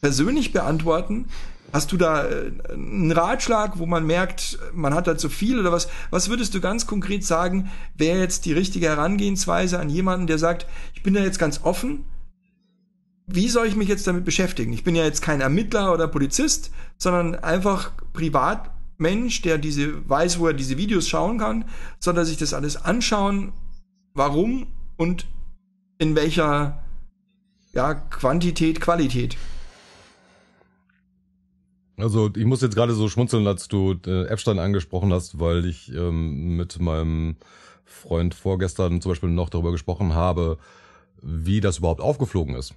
persönlich beantworten. Hast du da äh, einen Ratschlag, wo man merkt, man hat da zu viel oder was? Was würdest du ganz konkret sagen, wäre jetzt die richtige Herangehensweise an jemanden, der sagt, ich bin da jetzt ganz offen, wie soll ich mich jetzt damit beschäftigen? Ich bin ja jetzt kein Ermittler oder Polizist, sondern einfach Privatmensch, der diese weiß, wo er diese Videos schauen kann, sondern sich das alles anschauen, warum und in welcher ja, Quantität, Qualität. Also ich muss jetzt gerade so schmunzeln, als du äh, Epstein angesprochen hast, weil ich ähm, mit meinem Freund vorgestern zum Beispiel noch darüber gesprochen habe, wie das überhaupt aufgeflogen ist.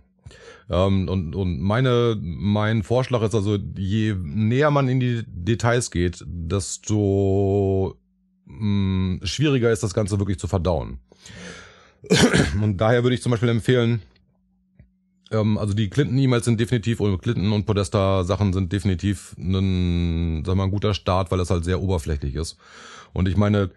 Ähm, und, und meine, mein Vorschlag ist also, je näher man in die Details geht, desto mh, mm, schwieriger ist das Ganze wirklich zu verdauen. Und daher würde ich zum Beispiel empfehlen, ähm, also die Clinton-E-Mails sind definitiv, oder Clinton und Podesta-Sachen sind definitiv ein, sag mal, ein guter Start, weil das halt sehr oberflächlich ist. Und ich meine,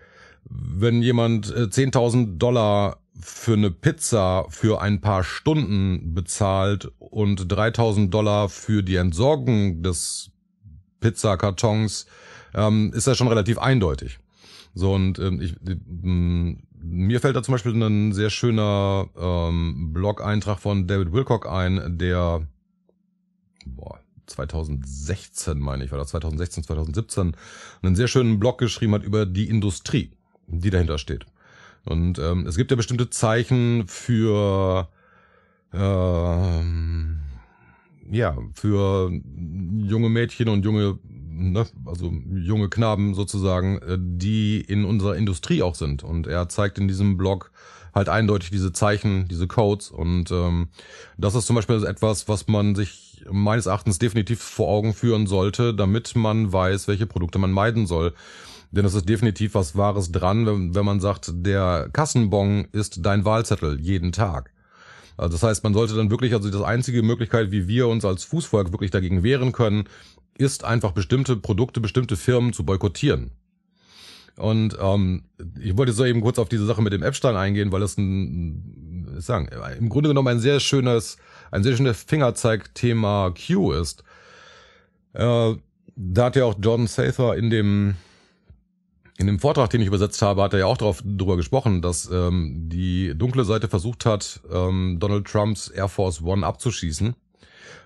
wenn jemand 10.000 äh, Dollar für eine Pizza für ein paar Stunden bezahlt und 3000 Dollar für die Entsorgung des Pizzakartons, ähm, ist das schon relativ eindeutig. So und ähm, ich, ähm, mir fällt da zum Beispiel ein sehr schöner ähm, Blog-Eintrag von David Wilcock ein, der boah, 2016 meine ich, war das 2016, 2017, einen sehr schönen Blog geschrieben hat über die Industrie, die dahinter steht. Und ähm, es gibt ja bestimmte Zeichen für ähm, ja für junge Mädchen und junge ne, also junge Knaben sozusagen, äh, die in unserer Industrie auch sind. Und er zeigt in diesem Blog halt eindeutig diese Zeichen, diese Codes. Und ähm, das ist zum Beispiel etwas, was man sich meines Erachtens definitiv vor Augen führen sollte, damit man weiß, welche Produkte man meiden soll. Denn es ist definitiv was Wahres dran, wenn, wenn man sagt, der Kassenbon ist dein Wahlzettel jeden Tag. Also das heißt, man sollte dann wirklich, also das einzige Möglichkeit, wie wir uns als Fußvolk wirklich dagegen wehren können, ist einfach bestimmte Produkte, bestimmte Firmen zu boykottieren. Und ähm, ich wollte so eben kurz auf diese Sache mit dem Epstein eingehen, weil das ein, sagen, im Grunde genommen ein sehr schönes, ein sehr schönes Fingerzeig-Thema Q ist. Äh, da hat ja auch Jordan Sather in dem in dem Vortrag, den ich übersetzt habe, hat er ja auch darauf, darüber gesprochen, dass ähm, die dunkle Seite versucht hat, ähm, Donald Trumps Air Force One abzuschießen.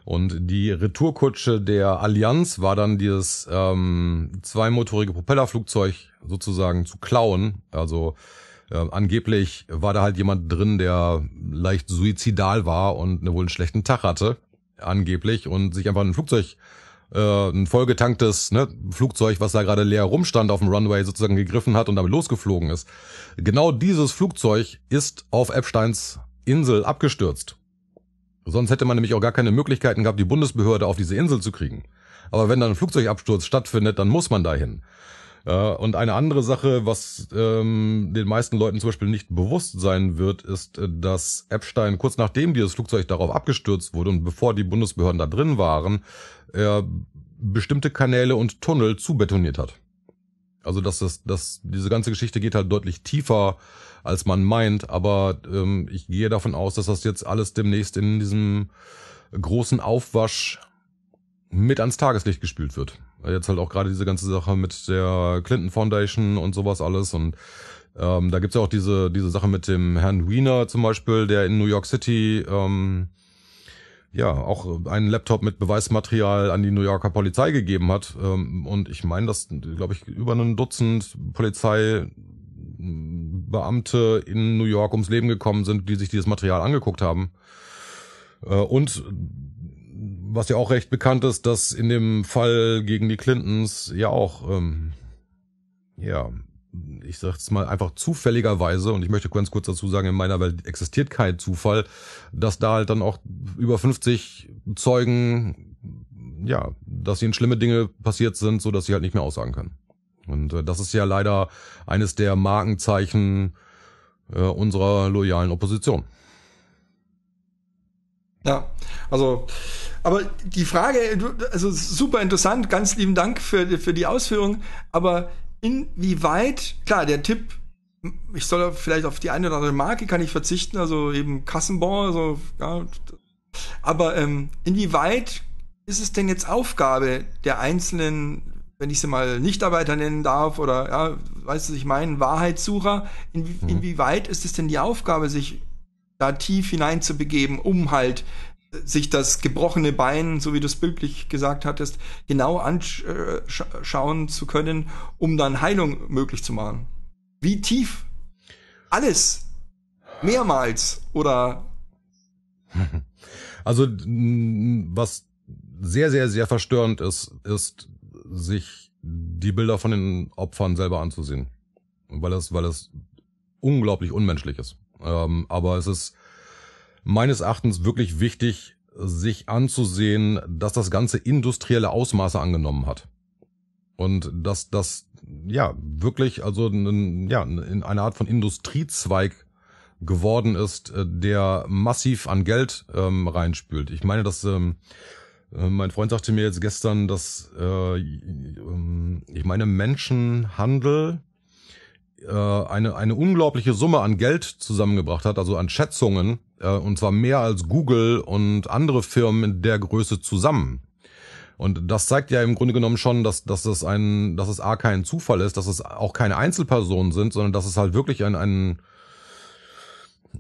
Und die Retourkutsche der Allianz war dann dieses ähm, zweimotorige Propellerflugzeug sozusagen zu klauen. Also äh, angeblich war da halt jemand drin, der leicht suizidal war und ne, wohl einen schlechten Tag hatte, angeblich, und sich einfach ein Flugzeug äh, ein vollgetanktes ne, Flugzeug, was da gerade leer rumstand, auf dem Runway sozusagen gegriffen hat und damit losgeflogen ist. Genau dieses Flugzeug ist auf Epsteins Insel abgestürzt. Sonst hätte man nämlich auch gar keine Möglichkeiten gehabt, die Bundesbehörde auf diese Insel zu kriegen. Aber wenn dann ein Flugzeugabsturz stattfindet, dann muss man dahin. Äh, und eine andere Sache, was ähm, den meisten Leuten zum Beispiel nicht bewusst sein wird, ist, äh, dass Epstein kurz nachdem dieses Flugzeug darauf abgestürzt wurde und bevor die Bundesbehörden da drin waren, äh, bestimmte Kanäle und Tunnel zubetoniert hat. Also dass das, dass diese ganze Geschichte geht halt deutlich tiefer, als man meint. Aber ähm, ich gehe davon aus, dass das jetzt alles demnächst in diesem großen Aufwasch mit ans Tageslicht gespült wird. Jetzt halt auch gerade diese ganze Sache mit der Clinton Foundation und sowas alles und ähm, da gibt's ja auch diese, diese Sache mit dem Herrn Wiener zum Beispiel, der in New York City ähm, ja auch einen Laptop mit Beweismaterial an die New Yorker Polizei gegeben hat. Ähm, und ich meine, dass, glaube ich, über ein Dutzend Polizeibeamte in New York ums Leben gekommen sind, die sich dieses Material angeguckt haben. Äh, und was ja auch recht bekannt ist, dass in dem Fall gegen die Clintons ja auch, ähm, ja, ich sag's mal einfach zufälligerweise, und ich möchte ganz kurz dazu sagen, in meiner Welt existiert kein Zufall, dass da halt dann auch über 50 Zeugen, ja, dass ihnen schlimme Dinge passiert sind, so dass sie halt nicht mehr aussagen können. Und äh, das ist ja leider eines der Markenzeichen äh, unserer loyalen Opposition. Ja, also, aber die Frage, also super interessant, ganz lieben Dank für, für die Ausführung, aber inwieweit, klar, der Tipp, ich soll vielleicht auf die eine oder andere Marke kann ich verzichten, also eben Kassenbon, also, ja, aber ähm, inwieweit ist es denn jetzt Aufgabe der einzelnen, wenn ich sie mal Nichtarbeiter nennen darf oder, ja, weißt du, ich meine, Wahrheitssucher, in, mhm. inwieweit ist es denn die Aufgabe, sich da tief hineinzubegeben, um halt äh, sich das gebrochene Bein, so wie du es bildlich gesagt hattest, genau anschauen zu können, um dann Heilung möglich zu machen. Wie tief? Alles. Mehrmals oder. Also, was sehr, sehr, sehr verstörend ist, ist, sich die Bilder von den Opfern selber anzusehen. Weil es, weil es unglaublich unmenschlich ist. Ähm, aber es ist meines Erachtens wirklich wichtig, sich anzusehen, dass das Ganze industrielle Ausmaße angenommen hat. Und dass das, ja, wirklich, also, in, ja, in einer Art von Industriezweig geworden ist, äh, der massiv an Geld ähm, reinspült. Ich meine, dass, ähm, äh, mein Freund sagte mir jetzt gestern, dass, äh, ähm, ich meine, Menschenhandel äh, eine, eine unglaubliche Summe an Geld zusammengebracht hat, also an Schätzungen, äh, und zwar mehr als Google und andere Firmen in der Größe zusammen. Und das zeigt ja im Grunde genommen schon, dass, dass, es ein, dass es A kein Zufall ist, dass es auch keine Einzelpersonen sind, sondern dass es halt wirklich ein, ein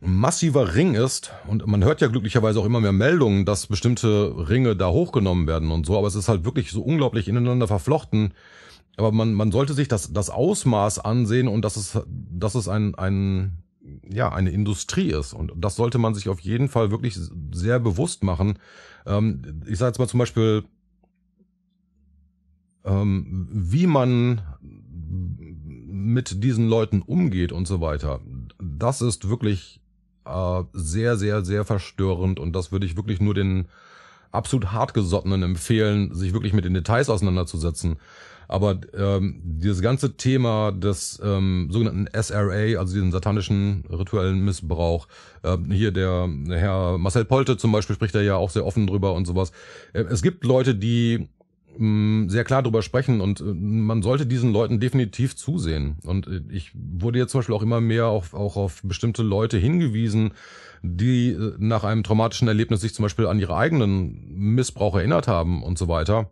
massiver Ring ist. Und man hört ja glücklicherweise auch immer mehr Meldungen, dass bestimmte Ringe da hochgenommen werden und so, aber es ist halt wirklich so unglaublich ineinander verflochten, aber man, man sollte sich das, das Ausmaß ansehen und dass es, dass es ein, ein, ja, eine Industrie ist. Und das sollte man sich auf jeden Fall wirklich sehr bewusst machen. Ähm, ich sage jetzt mal zum Beispiel, ähm, wie man mit diesen Leuten umgeht und so weiter. Das ist wirklich äh, sehr, sehr, sehr verstörend und das würde ich wirklich nur den absolut hartgesottenen empfehlen, sich wirklich mit den Details auseinanderzusetzen. Aber ähm, dieses ganze Thema des ähm, sogenannten SRA, also diesen satanischen rituellen Missbrauch, äh, hier der Herr Marcel Polte zum Beispiel spricht da ja auch sehr offen drüber und sowas. Äh, es gibt Leute, die mm, sehr klar darüber sprechen und äh, man sollte diesen Leuten definitiv zusehen. Und äh, ich wurde jetzt zum Beispiel auch immer mehr auf, auch auf bestimmte Leute hingewiesen, die äh, nach einem traumatischen Erlebnis sich zum Beispiel an ihre eigenen Missbrauch erinnert haben und so weiter.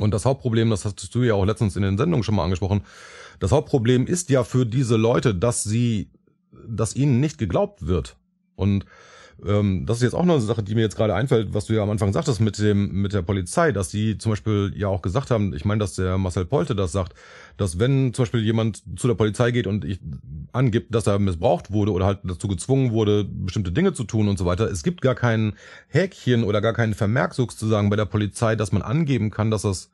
Und das Hauptproblem, das hast du ja auch letztens in den Sendungen schon mal angesprochen, das Hauptproblem ist ja für diese Leute, dass sie, dass ihnen nicht geglaubt wird. Und ähm, das ist jetzt auch noch eine Sache, die mir jetzt gerade einfällt, was du ja am Anfang sagtest mit dem, mit der Polizei, dass die zum Beispiel ja auch gesagt haben, ich meine, dass der Marcel Polte das sagt, dass wenn zum Beispiel jemand zu der Polizei geht und ich angibt, dass er missbraucht wurde oder halt dazu gezwungen wurde, bestimmte Dinge zu tun und so weiter, es gibt gar kein Häkchen oder gar keinen Vermerk sozusagen bei der Polizei, dass man angeben kann, dass das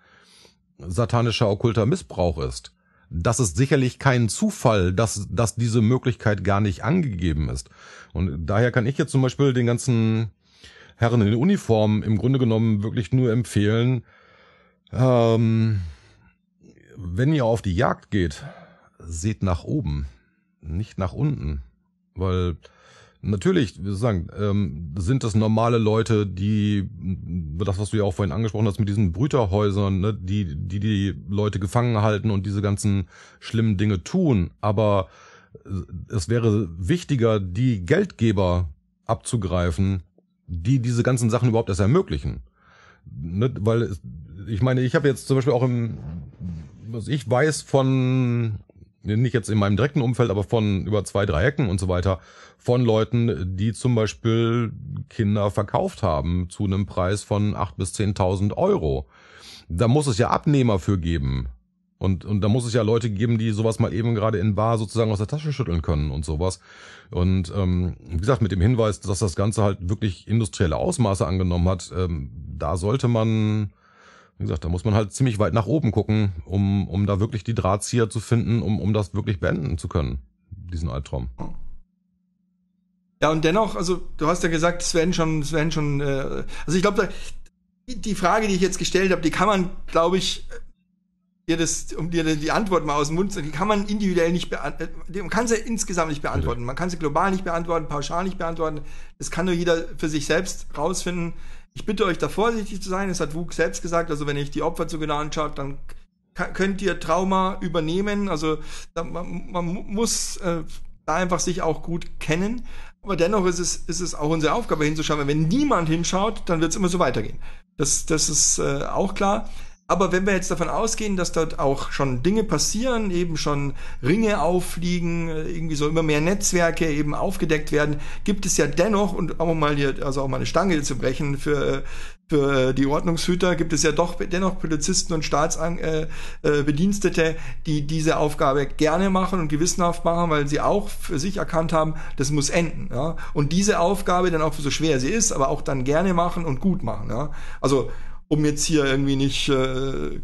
satanischer okkulter Missbrauch ist das ist sicherlich kein Zufall, dass, dass diese Möglichkeit gar nicht angegeben ist. Und daher kann ich jetzt zum Beispiel den ganzen Herren in Uniform im Grunde genommen wirklich nur empfehlen, ähm, wenn ihr auf die Jagd geht, seht nach oben, nicht nach unten. Weil Natürlich, wir sagen, ähm, sind das normale Leute, die das, was du ja auch vorhin angesprochen hast, mit diesen Brüterhäusern, ne, die, die die Leute gefangen halten und diese ganzen schlimmen Dinge tun. Aber äh, es wäre wichtiger, die Geldgeber abzugreifen, die diese ganzen Sachen überhaupt erst ermöglichen. Ne, weil ich meine, ich habe jetzt zum Beispiel auch im, was ich weiß von nicht jetzt in meinem direkten Umfeld, aber von über zwei, drei Ecken und so weiter, von Leuten, die zum Beispiel Kinder verkauft haben zu einem Preis von acht bis zehntausend Euro. Da muss es ja Abnehmer für geben. Und, und da muss es ja Leute geben, die sowas mal eben gerade in Bar sozusagen aus der Tasche schütteln können und sowas. Und ähm, wie gesagt, mit dem Hinweis, dass das Ganze halt wirklich industrielle Ausmaße angenommen hat, ähm, da sollte man wie gesagt, da muss man halt ziemlich weit nach oben gucken, um, um da wirklich die Drahtzieher zu finden, um, um das wirklich beenden zu können, diesen Albtraum. Ja, und dennoch, also du hast ja gesagt, es werden schon, es werden schon, äh, also ich glaube, die Frage, die ich jetzt gestellt habe, die kann man, glaube ich, äh, dir das, um dir die Antwort mal aus dem Mund zu die kann man individuell nicht beantworten, äh, man kann sie insgesamt nicht beantworten, man kann sie global nicht beantworten, pauschal nicht beantworten, das kann nur jeder für sich selbst rausfinden. Ich bitte euch da vorsichtig zu sein, es hat Wug selbst gesagt, also wenn ihr die Opfer zu genau anschaut, dann könnt ihr Trauma übernehmen, also man, man muss äh, da einfach sich auch gut kennen, aber dennoch ist es, ist es auch unsere Aufgabe hinzuschauen, weil wenn niemand hinschaut, dann wird es immer so weitergehen. Das, das ist äh, auch klar. Aber wenn wir jetzt davon ausgehen, dass dort auch schon Dinge passieren, eben schon Ringe auffliegen, äh, irgendwie so immer mehr Netzwerke eben aufgedeckt werden, gibt es ja dennoch, und auch mal hier, also auch mal eine Stange zu brechen für, äh, für äh, die Ordnungshüter, gibt es ja doch dennoch Polizisten und Staatsbedienstete, äh, die diese Aufgabe gerne machen und gewissenhaft machen, weil sie auch für sich erkannt haben, das muss enden. Ja? Und diese Aufgabe dann auch so schwer sie ist, aber auch dann gerne machen und gut machen. Ja? Also um jetzt hier irgendwie nicht äh,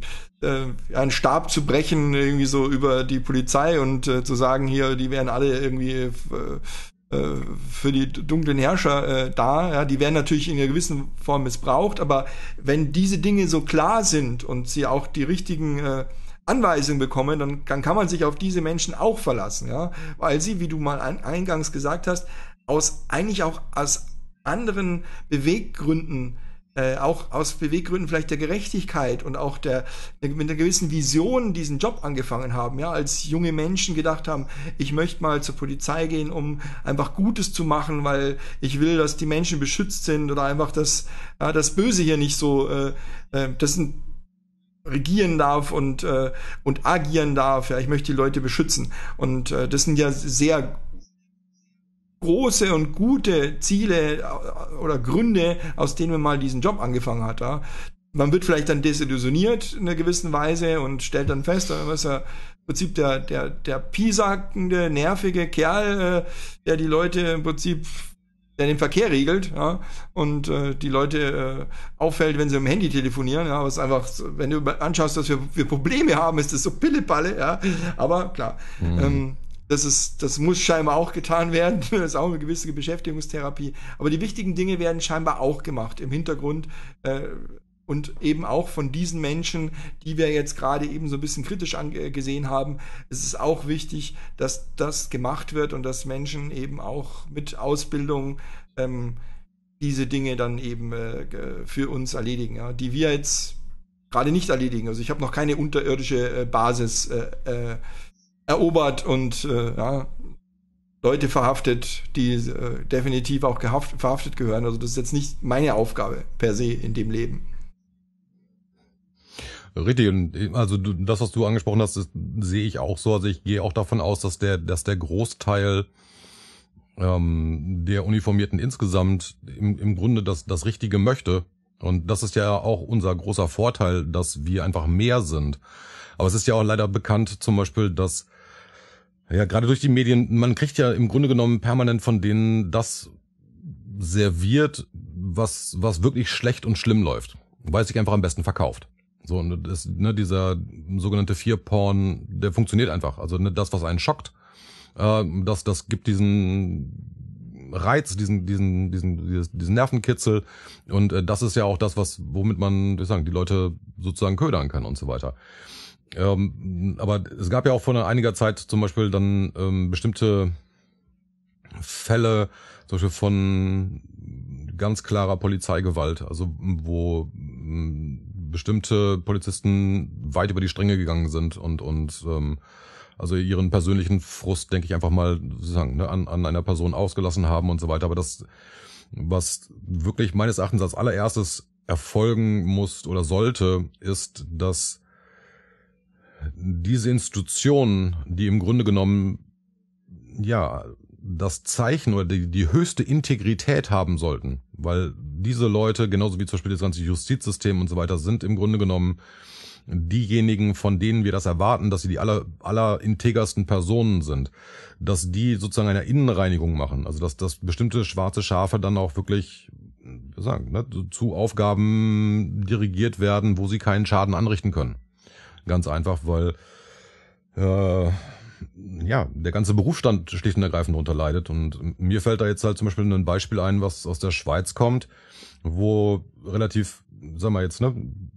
äh, einen Stab zu brechen, irgendwie so über die Polizei und äh, zu sagen, hier, die wären alle irgendwie äh, äh, für die dunklen Herrscher äh, da. Ja, die werden natürlich in einer gewissen Form missbraucht, aber wenn diese Dinge so klar sind und sie auch die richtigen äh, Anweisungen bekommen, dann, dann kann man sich auf diese Menschen auch verlassen, ja, weil sie, wie du mal ein, eingangs gesagt hast, aus eigentlich auch aus anderen Beweggründen äh, auch aus Beweggründen vielleicht der Gerechtigkeit und auch der, mit einer gewissen Vision diesen Job angefangen haben, ja, als junge Menschen gedacht haben, ich möchte mal zur Polizei gehen, um einfach Gutes zu machen, weil ich will, dass die Menschen beschützt sind oder einfach, dass ja, das Böse hier nicht so, äh, äh, das sind regieren darf und, äh, und agieren darf. Ja, ich möchte die Leute beschützen. Und äh, das sind ja sehr große und gute Ziele äh, oder Gründe, aus denen man mal diesen Job angefangen hat. Ja? Man wird vielleicht dann desillusioniert in einer gewissen Weise und stellt dann fest, da äh, ist ja im Prinzip der, der, der piesackende, nervige Kerl, äh, der die Leute im Prinzip der den Verkehr regelt ja, und äh, die Leute äh, auffällt, wenn sie im Handy telefonieren. Ja, was einfach, wenn du anschaust, dass wir, wir Probleme haben, ist das so Pillepalle. Ja, aber klar. Mhm. Ähm, das, ist, das muss scheinbar auch getan werden. Das ist auch eine gewisse Beschäftigungstherapie. Aber die wichtigen Dinge werden scheinbar auch gemacht im Hintergrund. Äh, und eben auch von diesen Menschen, die wir jetzt gerade eben so ein bisschen kritisch angesehen äh, haben, es ist auch wichtig, dass das gemacht wird und dass Menschen eben auch mit Ausbildung ähm, diese Dinge dann eben äh, für uns erledigen, ja, die wir jetzt gerade nicht erledigen. Also ich habe noch keine unterirdische äh, Basis äh, äh erobert und äh, ja, Leute verhaftet, die äh, definitiv auch gehaft, verhaftet gehören. Also das ist jetzt nicht meine Aufgabe per se in dem Leben. Richtig, und also du, das, was du angesprochen hast, das, sehe ich auch so. Also ich gehe auch davon aus, dass der, dass der Großteil ähm, der Uniformierten insgesamt im, im Grunde das, das Richtige möchte. Und das ist ja auch unser großer Vorteil, dass wir einfach mehr sind. Aber es ist ja auch leider bekannt, zum Beispiel, dass ja, gerade durch die Medien, man kriegt ja im Grunde genommen permanent von denen das serviert, was, was wirklich schlecht und schlimm läuft. Weil es sich einfach am besten verkauft. So, und das, ne, dieser sogenannte Vier-Porn, der funktioniert einfach. Also ne, das, was einen schockt, äh, das, das gibt diesen Reiz, diesen, diesen, diesen, diesen Nervenkitzel. Und äh, das ist ja auch das, was, womit man, ich sagen, die Leute sozusagen ködern kann und so weiter. Ähm, aber es gab ja auch vor einiger Zeit zum Beispiel dann ähm, bestimmte Fälle, zum Beispiel von ganz klarer Polizeigewalt, also wo ähm, bestimmte Polizisten weit über die Stränge gegangen sind und und ähm, also ihren persönlichen Frust, denke ich einfach mal sozusagen ne, an, an einer Person ausgelassen haben und so weiter. Aber das, was wirklich meines Erachtens als allererstes erfolgen muss oder sollte, ist, dass diese Institutionen, die im Grunde genommen ja das Zeichen oder die, die höchste Integrität haben sollten, weil diese Leute, genauso wie zum Beispiel das ganze Justizsystem und so weiter, sind im Grunde genommen diejenigen, von denen wir das erwarten, dass sie die aller, aller integersten Personen sind, dass die sozusagen eine Innenreinigung machen, also dass, dass bestimmte schwarze Schafe dann auch wirklich sagen, ne, zu Aufgaben dirigiert werden, wo sie keinen Schaden anrichten können. Ganz einfach, weil äh, ja, der ganze Berufsstand schlicht und ergreifend darunter leidet. Und mir fällt da jetzt halt zum Beispiel ein Beispiel ein, was aus der Schweiz kommt, wo relativ, sagen wir jetzt, ne,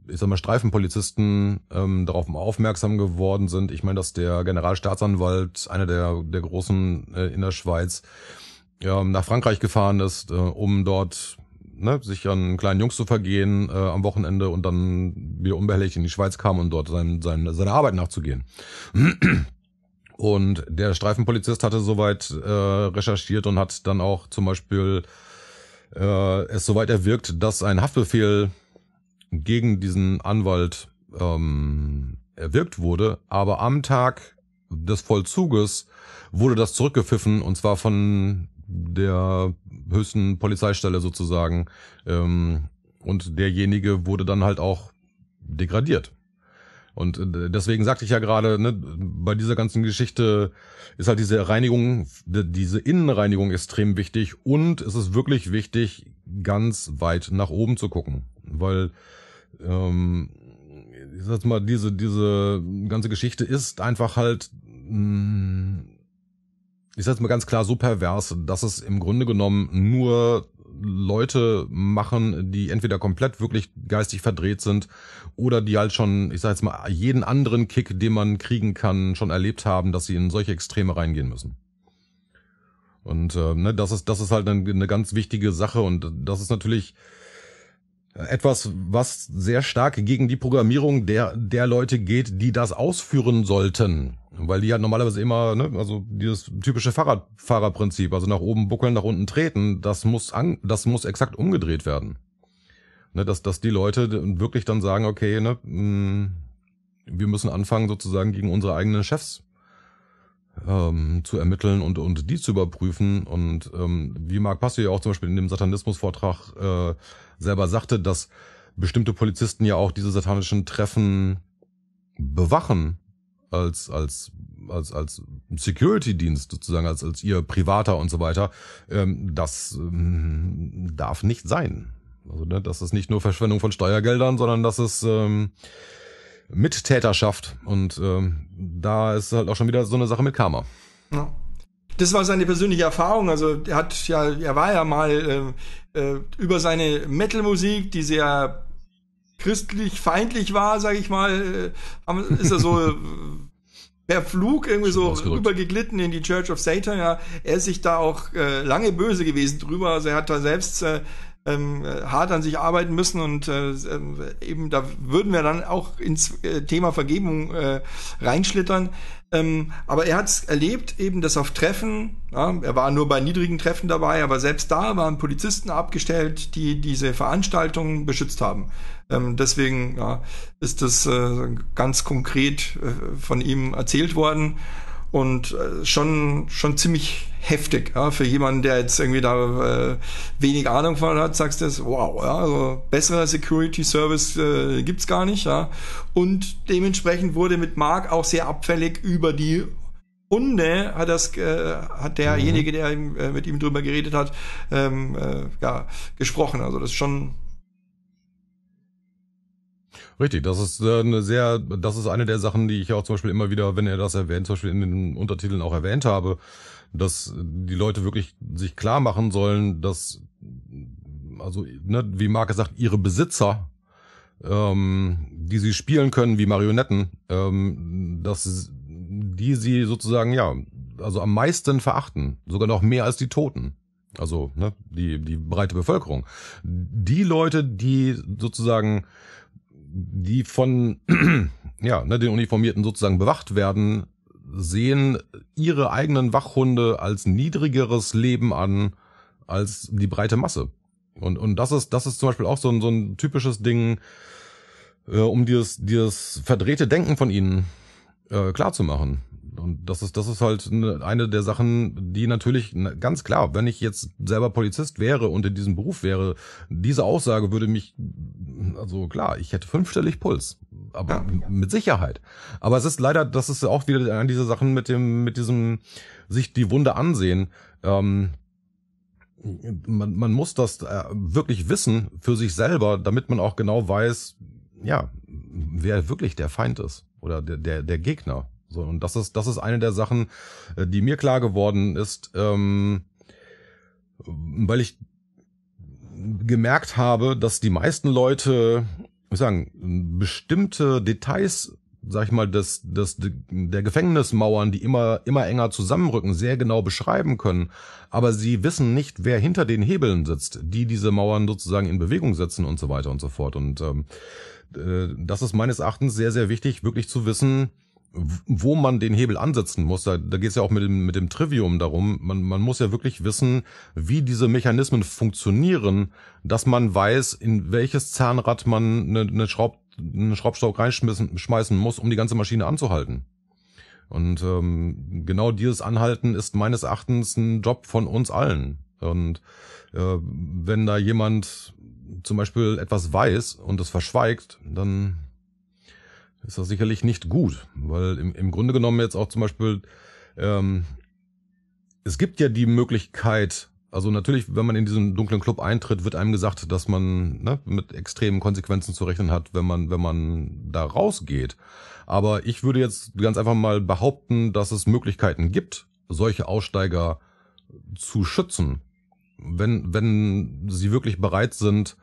ich sag mal, Streifenpolizisten ähm, darauf aufmerksam geworden sind. Ich meine, dass der Generalstaatsanwalt, einer der, der großen äh, in der Schweiz, ähm, nach Frankreich gefahren ist, äh, um dort ne, sich an kleinen Jungs zu vergehen äh, am Wochenende und dann wieder unbehelligt in die Schweiz kam und dort sein, sein, seiner Arbeit nachzugehen. Und der Streifenpolizist hatte soweit äh, recherchiert und hat dann auch zum Beispiel äh, es soweit erwirkt, dass ein Haftbefehl gegen diesen Anwalt ähm, erwirkt wurde, aber am Tag des Vollzuges wurde das zurückgepfiffen und zwar von der höchsten Polizeistelle sozusagen. Ähm, und derjenige wurde dann halt auch degradiert. Und äh, deswegen sagte ich ja gerade, ne, bei dieser ganzen Geschichte ist halt diese Reinigung, diese Innenreinigung extrem wichtig und es ist wirklich wichtig, ganz weit nach oben zu gucken. Weil, ähm, ich sag mal, diese, diese ganze Geschichte ist einfach halt mh, mm, ich sag's mal ganz klar, so pervers, dass es im Grunde genommen nur Leute machen, die entweder komplett wirklich geistig verdreht sind oder die halt schon, ich sag jetzt mal, jeden anderen Kick, den man kriegen kann, schon erlebt haben, dass sie in solche Extreme reingehen müssen. Und äh, ne, das ist, das ist halt eine, eine ganz wichtige Sache und das ist natürlich etwas, was sehr stark gegen die Programmierung der, der Leute geht, die das ausführen sollten. Weil die ja normalerweise immer, ne, also dieses typische Fahrradfahrerprinzip, also nach oben buckeln, nach unten treten, das muss an, das muss exakt umgedreht werden. Ne, dass, dass die Leute wirklich dann sagen, okay, ne, mh, hm, wir müssen anfangen, sozusagen gegen unsere eigenen Chefs ähm, zu ermitteln und, und die zu überprüfen. Und ähm, wie Marc Passio ja auch zum Beispiel in dem Satanismus-Vortrag äh, selber sagte, dass bestimmte Polizisten ja auch diese satanischen Treffen bewachen als als als als Security-Dienst sozusagen als als ihr privater und so weiter. Ähm, das ähm, darf nicht sein. Also ne, das ist nicht nur Verschwendung von Steuergeldern, sondern das ist ähm, Mittäterschaft und ähm, da ist halt auch schon wieder so eine Sache mit Karma. Ja das war seine persönliche Erfahrung. Also er hat ja, er war ja mal äh, äh, über seine Metal-Musik, die sehr christlich feindlich war, sage ich mal, äh, ist er so per Flug irgendwie so rübergeglitten in die Church of Satan. Ja, er ist sich da auch äh, lange böse gewesen drüber. Also er hat da selbst äh, ähm, hart an sich arbeiten müssen und äh, ähm, eben da würden wir dann auch ins äh, Thema Vergebung äh, reinschlittern. Ähm, aber er hat es erlebt, eben das auf Treffen, ja, er war nur bei niedrigen Treffen dabei, aber selbst da waren Polizisten abgestellt, die diese Veranstaltungen beschützt haben. Ähm, deswegen ja, ist das äh, ganz konkret äh, von ihm erzählt worden und äh, schon, schon ziemlich heftig. Ja? Für jemanden, der jetzt irgendwie da äh, wenig Ahnung von hat, sagst du das, wow, ja? also besserer Security Service äh, gibt's gar nicht. Ja? Und dementsprechend wurde mit Mark auch sehr abfällig über die Hunde hat das äh, hat derjenige, mhm. der äh, mit ihm drüber geredet hat, ähm, äh, ja, gesprochen. Also das ist schon Richtig, das ist äh, eine sehr, das ist eine der Sachen, die ich auch zum Beispiel immer wieder, wenn er das erwähnt, zum Beispiel in den Untertiteln auch erwähnt habe, dass die Leute wirklich sich klar machen sollen, dass, also, ne, wie Marke sagt, ihre Besitzer, ähm, die sie spielen können wie Marionetten, ähm, dass die sie sozusagen, ja, also am meisten verachten, sogar noch mehr als die Toten also ne, die, die breite Bevölkerung. Die Leute, die sozusagen die von ja, ne, den Uniformierten sozusagen bewacht werden, sehen ihre eigenen Wachhunde als niedrigeres Leben an als die breite Masse. Und, und das ist, das ist zum Beispiel auch so ein, so ein typisches Ding, äh, um dieses, dieses verdrehte Denken von ihnen äh, klar zu machen. Und das ist, das ist halt ne, eine der Sachen, die natürlich ne, ganz klar, wenn ich jetzt selber Polizist wäre und in diesem Beruf wäre, diese Aussage würde mich, also klar, ich hätte fünfstellig Puls. Aber ja. mit Sicherheit. Aber es ist leider, das ist auch wieder an diese Sachen mit dem, mit diesem, sich die Wunde ansehen. Ähm, man, man muss das äh, wirklich wissen für sich selber, damit man auch genau weiß, ja, wer wirklich der Feind ist oder der, der, der Gegner. So, und das ist, das ist eine der Sachen, äh, die mir klar geworden ist, ähm, weil ich gemerkt habe, dass die meisten Leute, ich sagen, bestimmte Details, sag ich mal, des, des, der Gefängnismauern, die immer, immer enger zusammenrücken, sehr genau beschreiben können. Aber sie wissen nicht, wer hinter den Hebeln sitzt, die diese Mauern sozusagen in Bewegung setzen und so weiter und so fort. Und ähm, äh, das ist meines Erachtens sehr, sehr wichtig, wirklich zu wissen, wo man den Hebel ansetzen muss. Da, da geht es ja auch mit dem, mit dem Trivium darum. Man, man muss ja wirklich wissen, wie diese Mechanismen funktionieren, dass man weiß, in welches Zahnrad man eine, eine Schraub, einen Schraubstock reinschmeißen muss, um die ganze Maschine anzuhalten. Und ähm, genau dieses Anhalten ist meines Erachtens ein Job von uns allen. Und äh, wenn da jemand zum Beispiel etwas weiß und es verschweigt, dann ist das sicherlich nicht gut, weil im, im Grunde genommen jetzt auch zum Beispiel, ähm, es gibt ja die Möglichkeit, also natürlich, wenn man in diesen dunklen Club eintritt, wird einem gesagt, dass man ne, mit extremen Konsequenzen zu rechnen hat, wenn man, wenn man da rausgeht. Aber ich würde jetzt ganz einfach mal behaupten, dass es Möglichkeiten gibt, solche Aussteiger zu schützen, wenn, wenn sie wirklich bereit sind,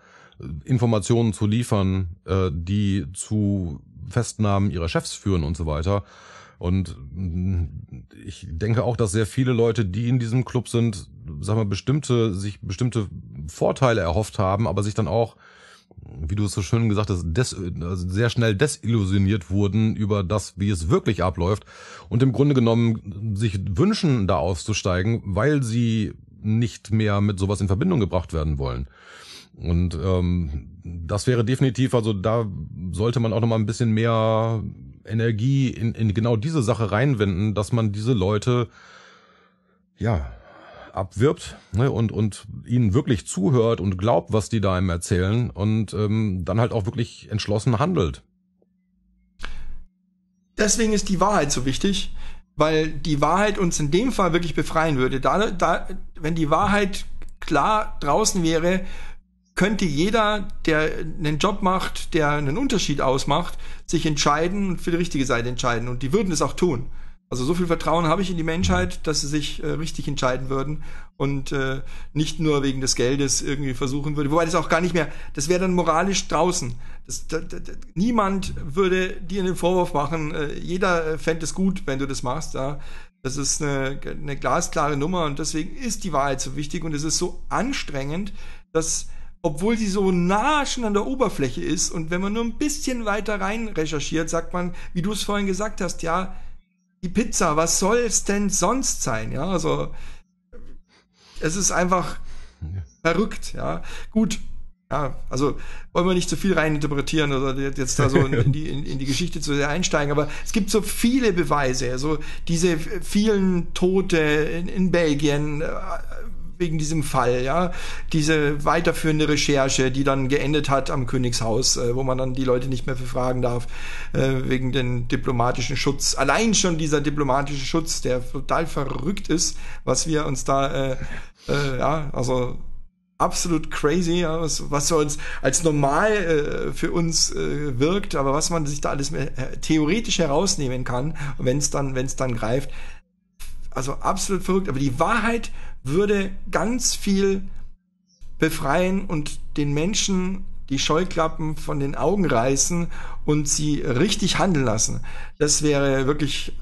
Informationen zu liefern, äh, die zu Festnahmen ihrer Chefs führen und so weiter. Und mm, ich denke auch, dass sehr viele Leute, die in diesem Club sind, sag mal, bestimmte, sich bestimmte Vorteile erhofft haben, aber sich dann auch, wie du es so schön gesagt hast, des, also sehr schnell desillusioniert wurden über das, wie es wirklich abläuft. Und im Grunde genommen sich wünschen, da auszusteigen, weil sie nicht mehr mit sowas in Verbindung gebracht werden wollen. Und ähm, das wäre definitiv, also da sollte man auch nochmal ein bisschen mehr Energie in, in genau diese Sache reinwenden, dass man diese Leute ja abwirbt ne, und, und ihnen wirklich zuhört und glaubt, was die da einem erzählen und ähm, dann halt auch wirklich entschlossen handelt. Deswegen ist die Wahrheit so wichtig, weil die Wahrheit uns in dem Fall wirklich befreien würde. Da, da, wenn die Wahrheit klar draußen wäre, könnte jeder, der einen Job macht, der einen Unterschied ausmacht, sich entscheiden und für die richtige Seite entscheiden. Und die würden es auch tun. Also so viel Vertrauen habe ich in die Menschheit, dass sie sich äh, richtig entscheiden würden und äh, nicht nur wegen des Geldes irgendwie versuchen würde. Wobei das auch gar nicht mehr, das wäre dann moralisch draußen. Das, da, da, niemand würde dir einen Vorwurf machen. Äh, jeder äh, fände es gut, wenn du das machst. Ja. Das ist eine, eine glasklare Nummer und deswegen ist die Wahrheit so wichtig und es ist so anstrengend, dass obwohl sie so nah schon an der Oberfläche ist und wenn man nur ein bisschen weiter rein recherchiert, sagt man, wie du es vorhin gesagt hast, ja, die Pizza, was soll es denn sonst sein? Ja, also es ist einfach ja. verrückt, ja. Gut, ja, also wollen wir nicht zu so viel reininterpretieren oder jetzt da so in, in, die, in, in, die, Geschichte zu sehr einsteigen, aber es gibt so viele Beweise, also diese vielen Tote in, Belgien, äh, wegen diesem Fall, ja, diese weiterführende Recherche, die dann geendet hat am Königshaus, äh, wo man dann die Leute nicht mehr befragen darf, äh, wegen den diplomatischen Schutz. Allein schon dieser diplomatische Schutz, der total verrückt ist, was wir uns da, äh, äh ja, also absolut crazy, ja, was, was für uns als normal äh, für uns äh, wirkt, aber was man sich da alles mehr, äh, theoretisch herausnehmen kann, wenn es dann, dann greift. Also absolut verrückt, aber die Wahrheit würde ganz viel befreien und den Menschen die Scheuklappen von den Augen reißen und sie richtig handeln lassen. Das wäre wirklich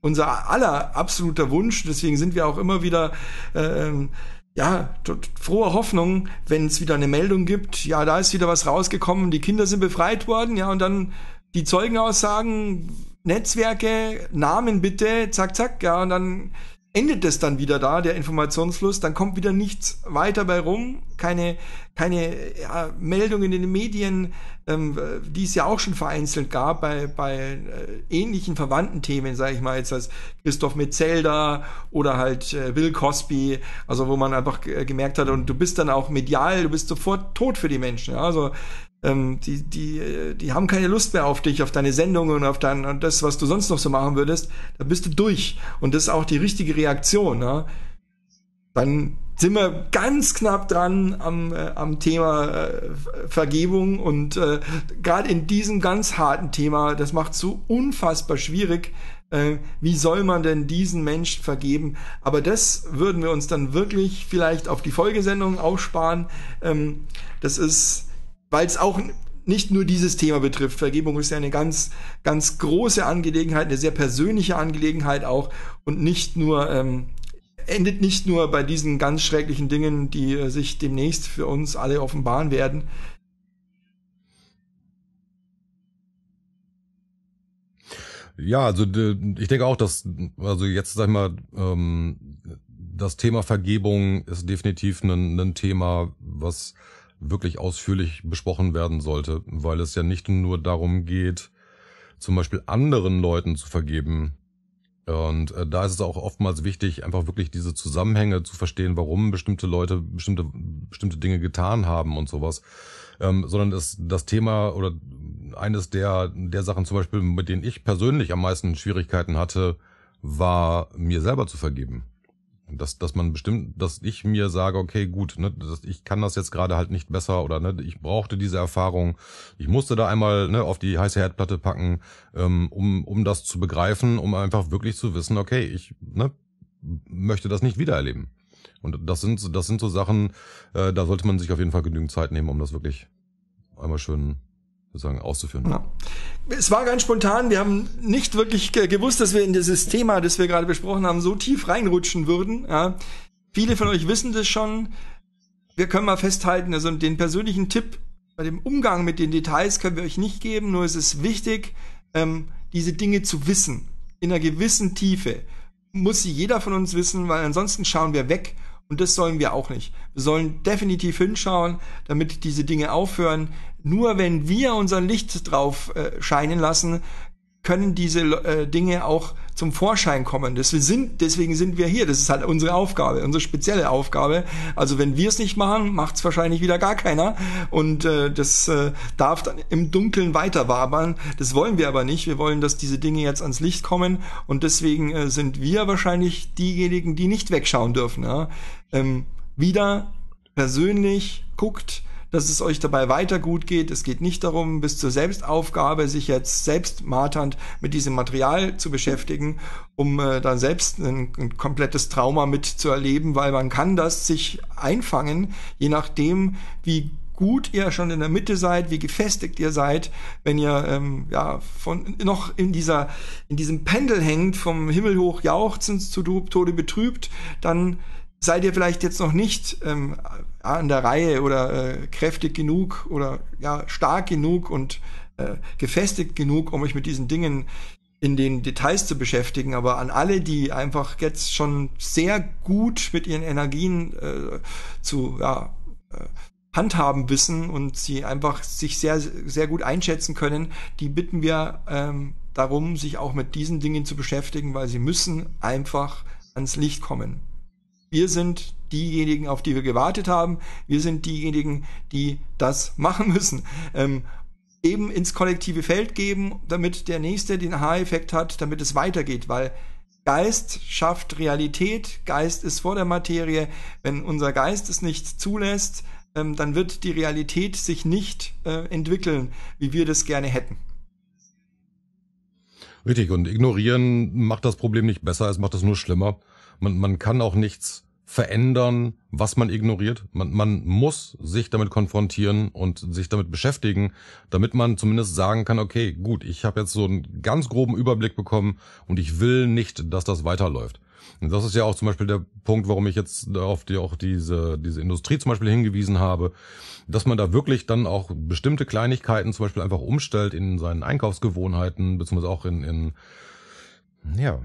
unser aller absoluter Wunsch. Deswegen sind wir auch immer wieder ähm, ja, frohe Hoffnung, wenn es wieder eine Meldung gibt, ja, da ist wieder was rausgekommen, die Kinder sind befreit worden, ja, und dann die Zeugenaussagen, Netzwerke, Namen bitte, zack, zack, ja, und dann endet es dann wieder da, der Informationsfluss, dann kommt wieder nichts weiter bei rum, keine, keine ja, Meldungen in den Medien, ähm, die es ja auch schon vereinzelt gab bei, bei äh, ähnlichen verwandten Themen, sage ich mal jetzt als Christoph Metzelder oder halt äh, Bill Cosby, also wo man einfach äh, gemerkt hat und du bist dann auch medial, du bist sofort tot für die Menschen, ja, also ähm, die, die, die haben keine Lust mehr auf dich, auf deine Sendungen und auf dein, und das, was du sonst noch so machen würdest. Da bist du durch. Und das ist auch die richtige Reaktion. Ne? Dann sind wir ganz knapp dran am, äh, am Thema äh, Vergebung und äh, gerade in diesem ganz harten Thema, das macht so unfassbar schwierig. Äh, wie soll man denn diesen Menschen vergeben? Aber das würden wir uns dann wirklich vielleicht auf die Folgesendung aufsparen. Ähm, das ist weil es auch nicht nur dieses Thema betrifft. Vergebung ist ja eine ganz, ganz große Angelegenheit, eine sehr persönliche Angelegenheit auch und nicht nur ähm, endet nicht nur bei diesen ganz schrecklichen Dingen, die äh, sich demnächst für uns alle offenbaren werden. Ja, also ich denke auch, dass also jetzt sag ich mal ähm, das Thema Vergebung ist definitiv ein, ein Thema, was wirklich ausführlich besprochen werden sollte, weil es ja nicht nur darum geht, zum Beispiel anderen Leuten zu vergeben. Und äh, da ist es auch oftmals wichtig, einfach wirklich diese Zusammenhänge zu verstehen, warum bestimmte Leute bestimmte, bestimmte Dinge getan haben und sowas. Ähm, sondern das, das Thema oder eines der, der Sachen zum Beispiel, mit denen ich persönlich am meisten Schwierigkeiten hatte, war mir selber zu vergeben. Dass, dass man bestimmt, dass ich mir sage, okay, gut, ne, das, ich kann das jetzt gerade halt nicht besser oder ne, ich brauchte diese Erfahrung, ich musste da einmal ne, auf die heiße Herdplatte packen, ähm, um, um das zu begreifen, um einfach wirklich zu wissen, okay, ich ne, möchte das nicht wiedererleben. Und das sind, das sind so Sachen, äh, da sollte man sich auf jeden Fall genügend Zeit nehmen, um das wirklich einmal schön sozusagen auszuführen. Ja. Es war ganz spontan. Wir haben nicht wirklich gewusst, dass wir in dieses Thema, das wir gerade besprochen haben, so tief reinrutschen würden. Ja. Viele von euch wissen das schon. Wir können mal festhalten, also den persönlichen Tipp bei dem Umgang mit den Details können wir euch nicht geben, nur es ist wichtig, ähm, diese Dinge zu wissen. In einer gewissen Tiefe muss sie jeder von uns wissen, weil ansonsten schauen wir weg und das sollen wir auch nicht. Wir sollen definitiv hinschauen, damit diese Dinge aufhören. Nur wenn wir unser Licht drauf äh, scheinen lassen, können diese äh, Dinge auch zum Vorschein kommen. Deswegen sind, deswegen sind wir hier. Das ist halt unsere Aufgabe, unsere spezielle Aufgabe. Also wenn wir es nicht machen, macht es wahrscheinlich wieder gar keiner. Und äh, das äh, darf dann im Dunkeln weiter wabern. Das wollen wir aber nicht. Wir wollen, dass diese Dinge jetzt ans Licht kommen. Und deswegen äh, sind wir wahrscheinlich diejenigen, die nicht wegschauen dürfen. Ja? Ähm, wieder persönlich guckt, dass es euch dabei weiter gut geht. Es geht nicht darum, bis zur Selbstaufgabe sich jetzt selbst marternd mit diesem Material zu beschäftigen, um äh, dann selbst ein, ein komplettes Trauma mitzuerleben, weil man kann das sich einfangen, je nachdem, wie gut ihr schon in der Mitte seid, wie gefestigt ihr seid, wenn ihr ähm, ja von noch in dieser in diesem Pendel hängt vom Himmel hoch jauchzend zu Tode betrübt, dann seid ihr vielleicht jetzt noch nicht ähm, an der Reihe oder äh, kräftig genug oder ja, stark genug und äh, gefestigt genug, um euch mit diesen Dingen in den Details zu beschäftigen, aber an alle, die einfach jetzt schon sehr gut mit ihren Energien äh, zu ja, äh, handhaben wissen und sie einfach sich sehr, sehr gut einschätzen können, die bitten wir ähm, darum, sich auch mit diesen Dingen zu beschäftigen, weil sie müssen einfach ans Licht kommen wir sind diejenigen, auf die wir gewartet haben. Wir sind diejenigen, die das machen müssen. Ähm, eben ins kollektive Feld geben, damit der Nächste den Aha-Effekt hat, damit es weitergeht, weil Geist schafft Realität, Geist ist vor der Materie. Wenn unser Geist es nicht zulässt, ähm, dann wird die Realität sich nicht äh, entwickeln, wie wir das gerne hätten. Richtig, und ignorieren macht das Problem nicht besser, es macht es nur schlimmer man, man kann auch nichts verändern, was man ignoriert. Man, man muss sich damit konfrontieren und sich damit beschäftigen, damit man zumindest sagen kann, okay, gut, ich habe jetzt so einen ganz groben Überblick bekommen und ich will nicht, dass das weiterläuft. Und das ist ja auch zum Beispiel der Punkt, warum ich jetzt auf die, auch diese, diese Industrie zum Beispiel hingewiesen habe, dass man da wirklich dann auch bestimmte Kleinigkeiten zum Beispiel einfach umstellt in seinen Einkaufsgewohnheiten, beziehungsweise auch in, in ja,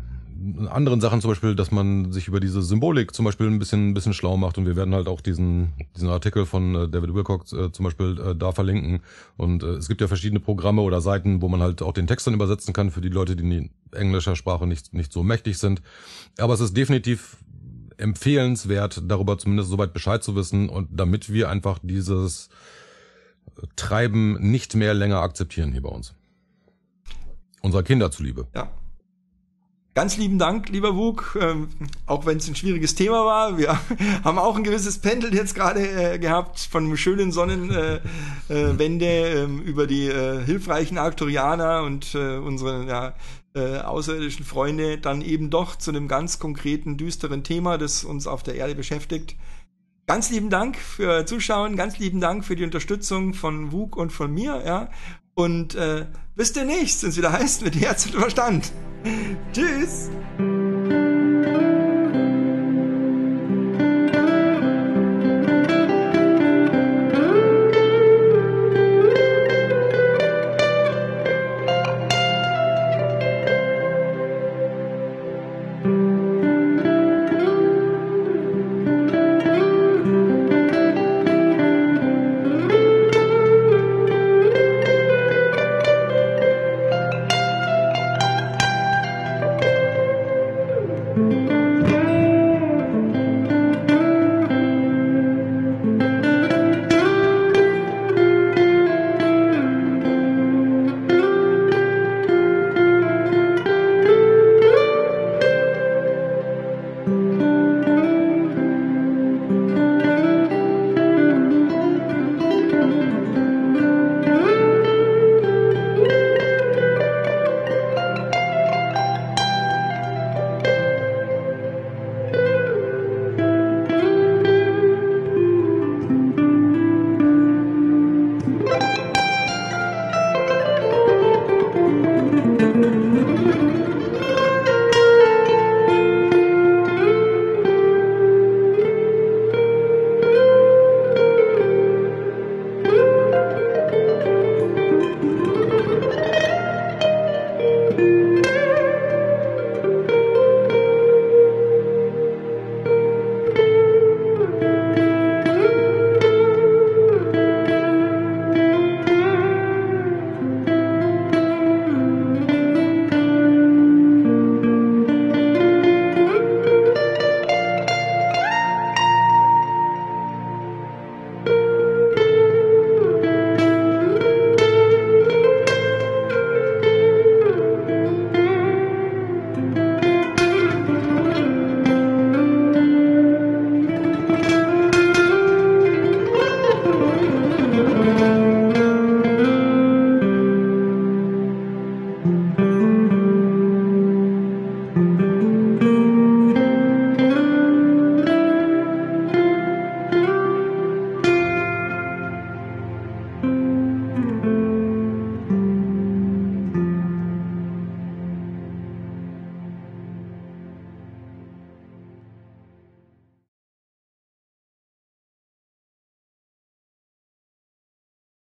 anderen Sachen zum Beispiel, dass man sich über diese Symbolik zum Beispiel ein bisschen, ein bisschen schlau macht und wir werden halt auch diesen, diesen Artikel von äh, David Wilcox äh, zum Beispiel äh, da verlinken und äh, es gibt ja verschiedene Programme oder Seiten, wo man halt auch den Text dann übersetzen kann für die Leute, die in englischer Sprache nicht, nicht so mächtig sind. Aber es ist definitiv empfehlenswert, darüber zumindest soweit Bescheid zu wissen und damit wir einfach dieses Treiben nicht mehr länger akzeptieren hier bei uns. Unserer Kinder zuliebe. Ja. Ganz lieben Dank, lieber Wug, ähm, auch wenn es ein schwieriges Thema war. Wir haben auch ein gewisses Pendel jetzt gerade äh, gehabt von schönen Sonnenwende äh, äh, über die äh, hilfreichen Arcturianer und äh, unsere ja, äh, außerirdischen Freunde dann eben doch zu einem ganz konkreten, düsteren Thema, das uns auf der Erde beschäftigt. Ganz lieben Dank für Zuschauen, ganz lieben Dank für die Unterstützung von Wug und von mir, ja. Und äh, bis demnächst, wenn's wieder heißt, mit Herz und Verstand. Tschüss.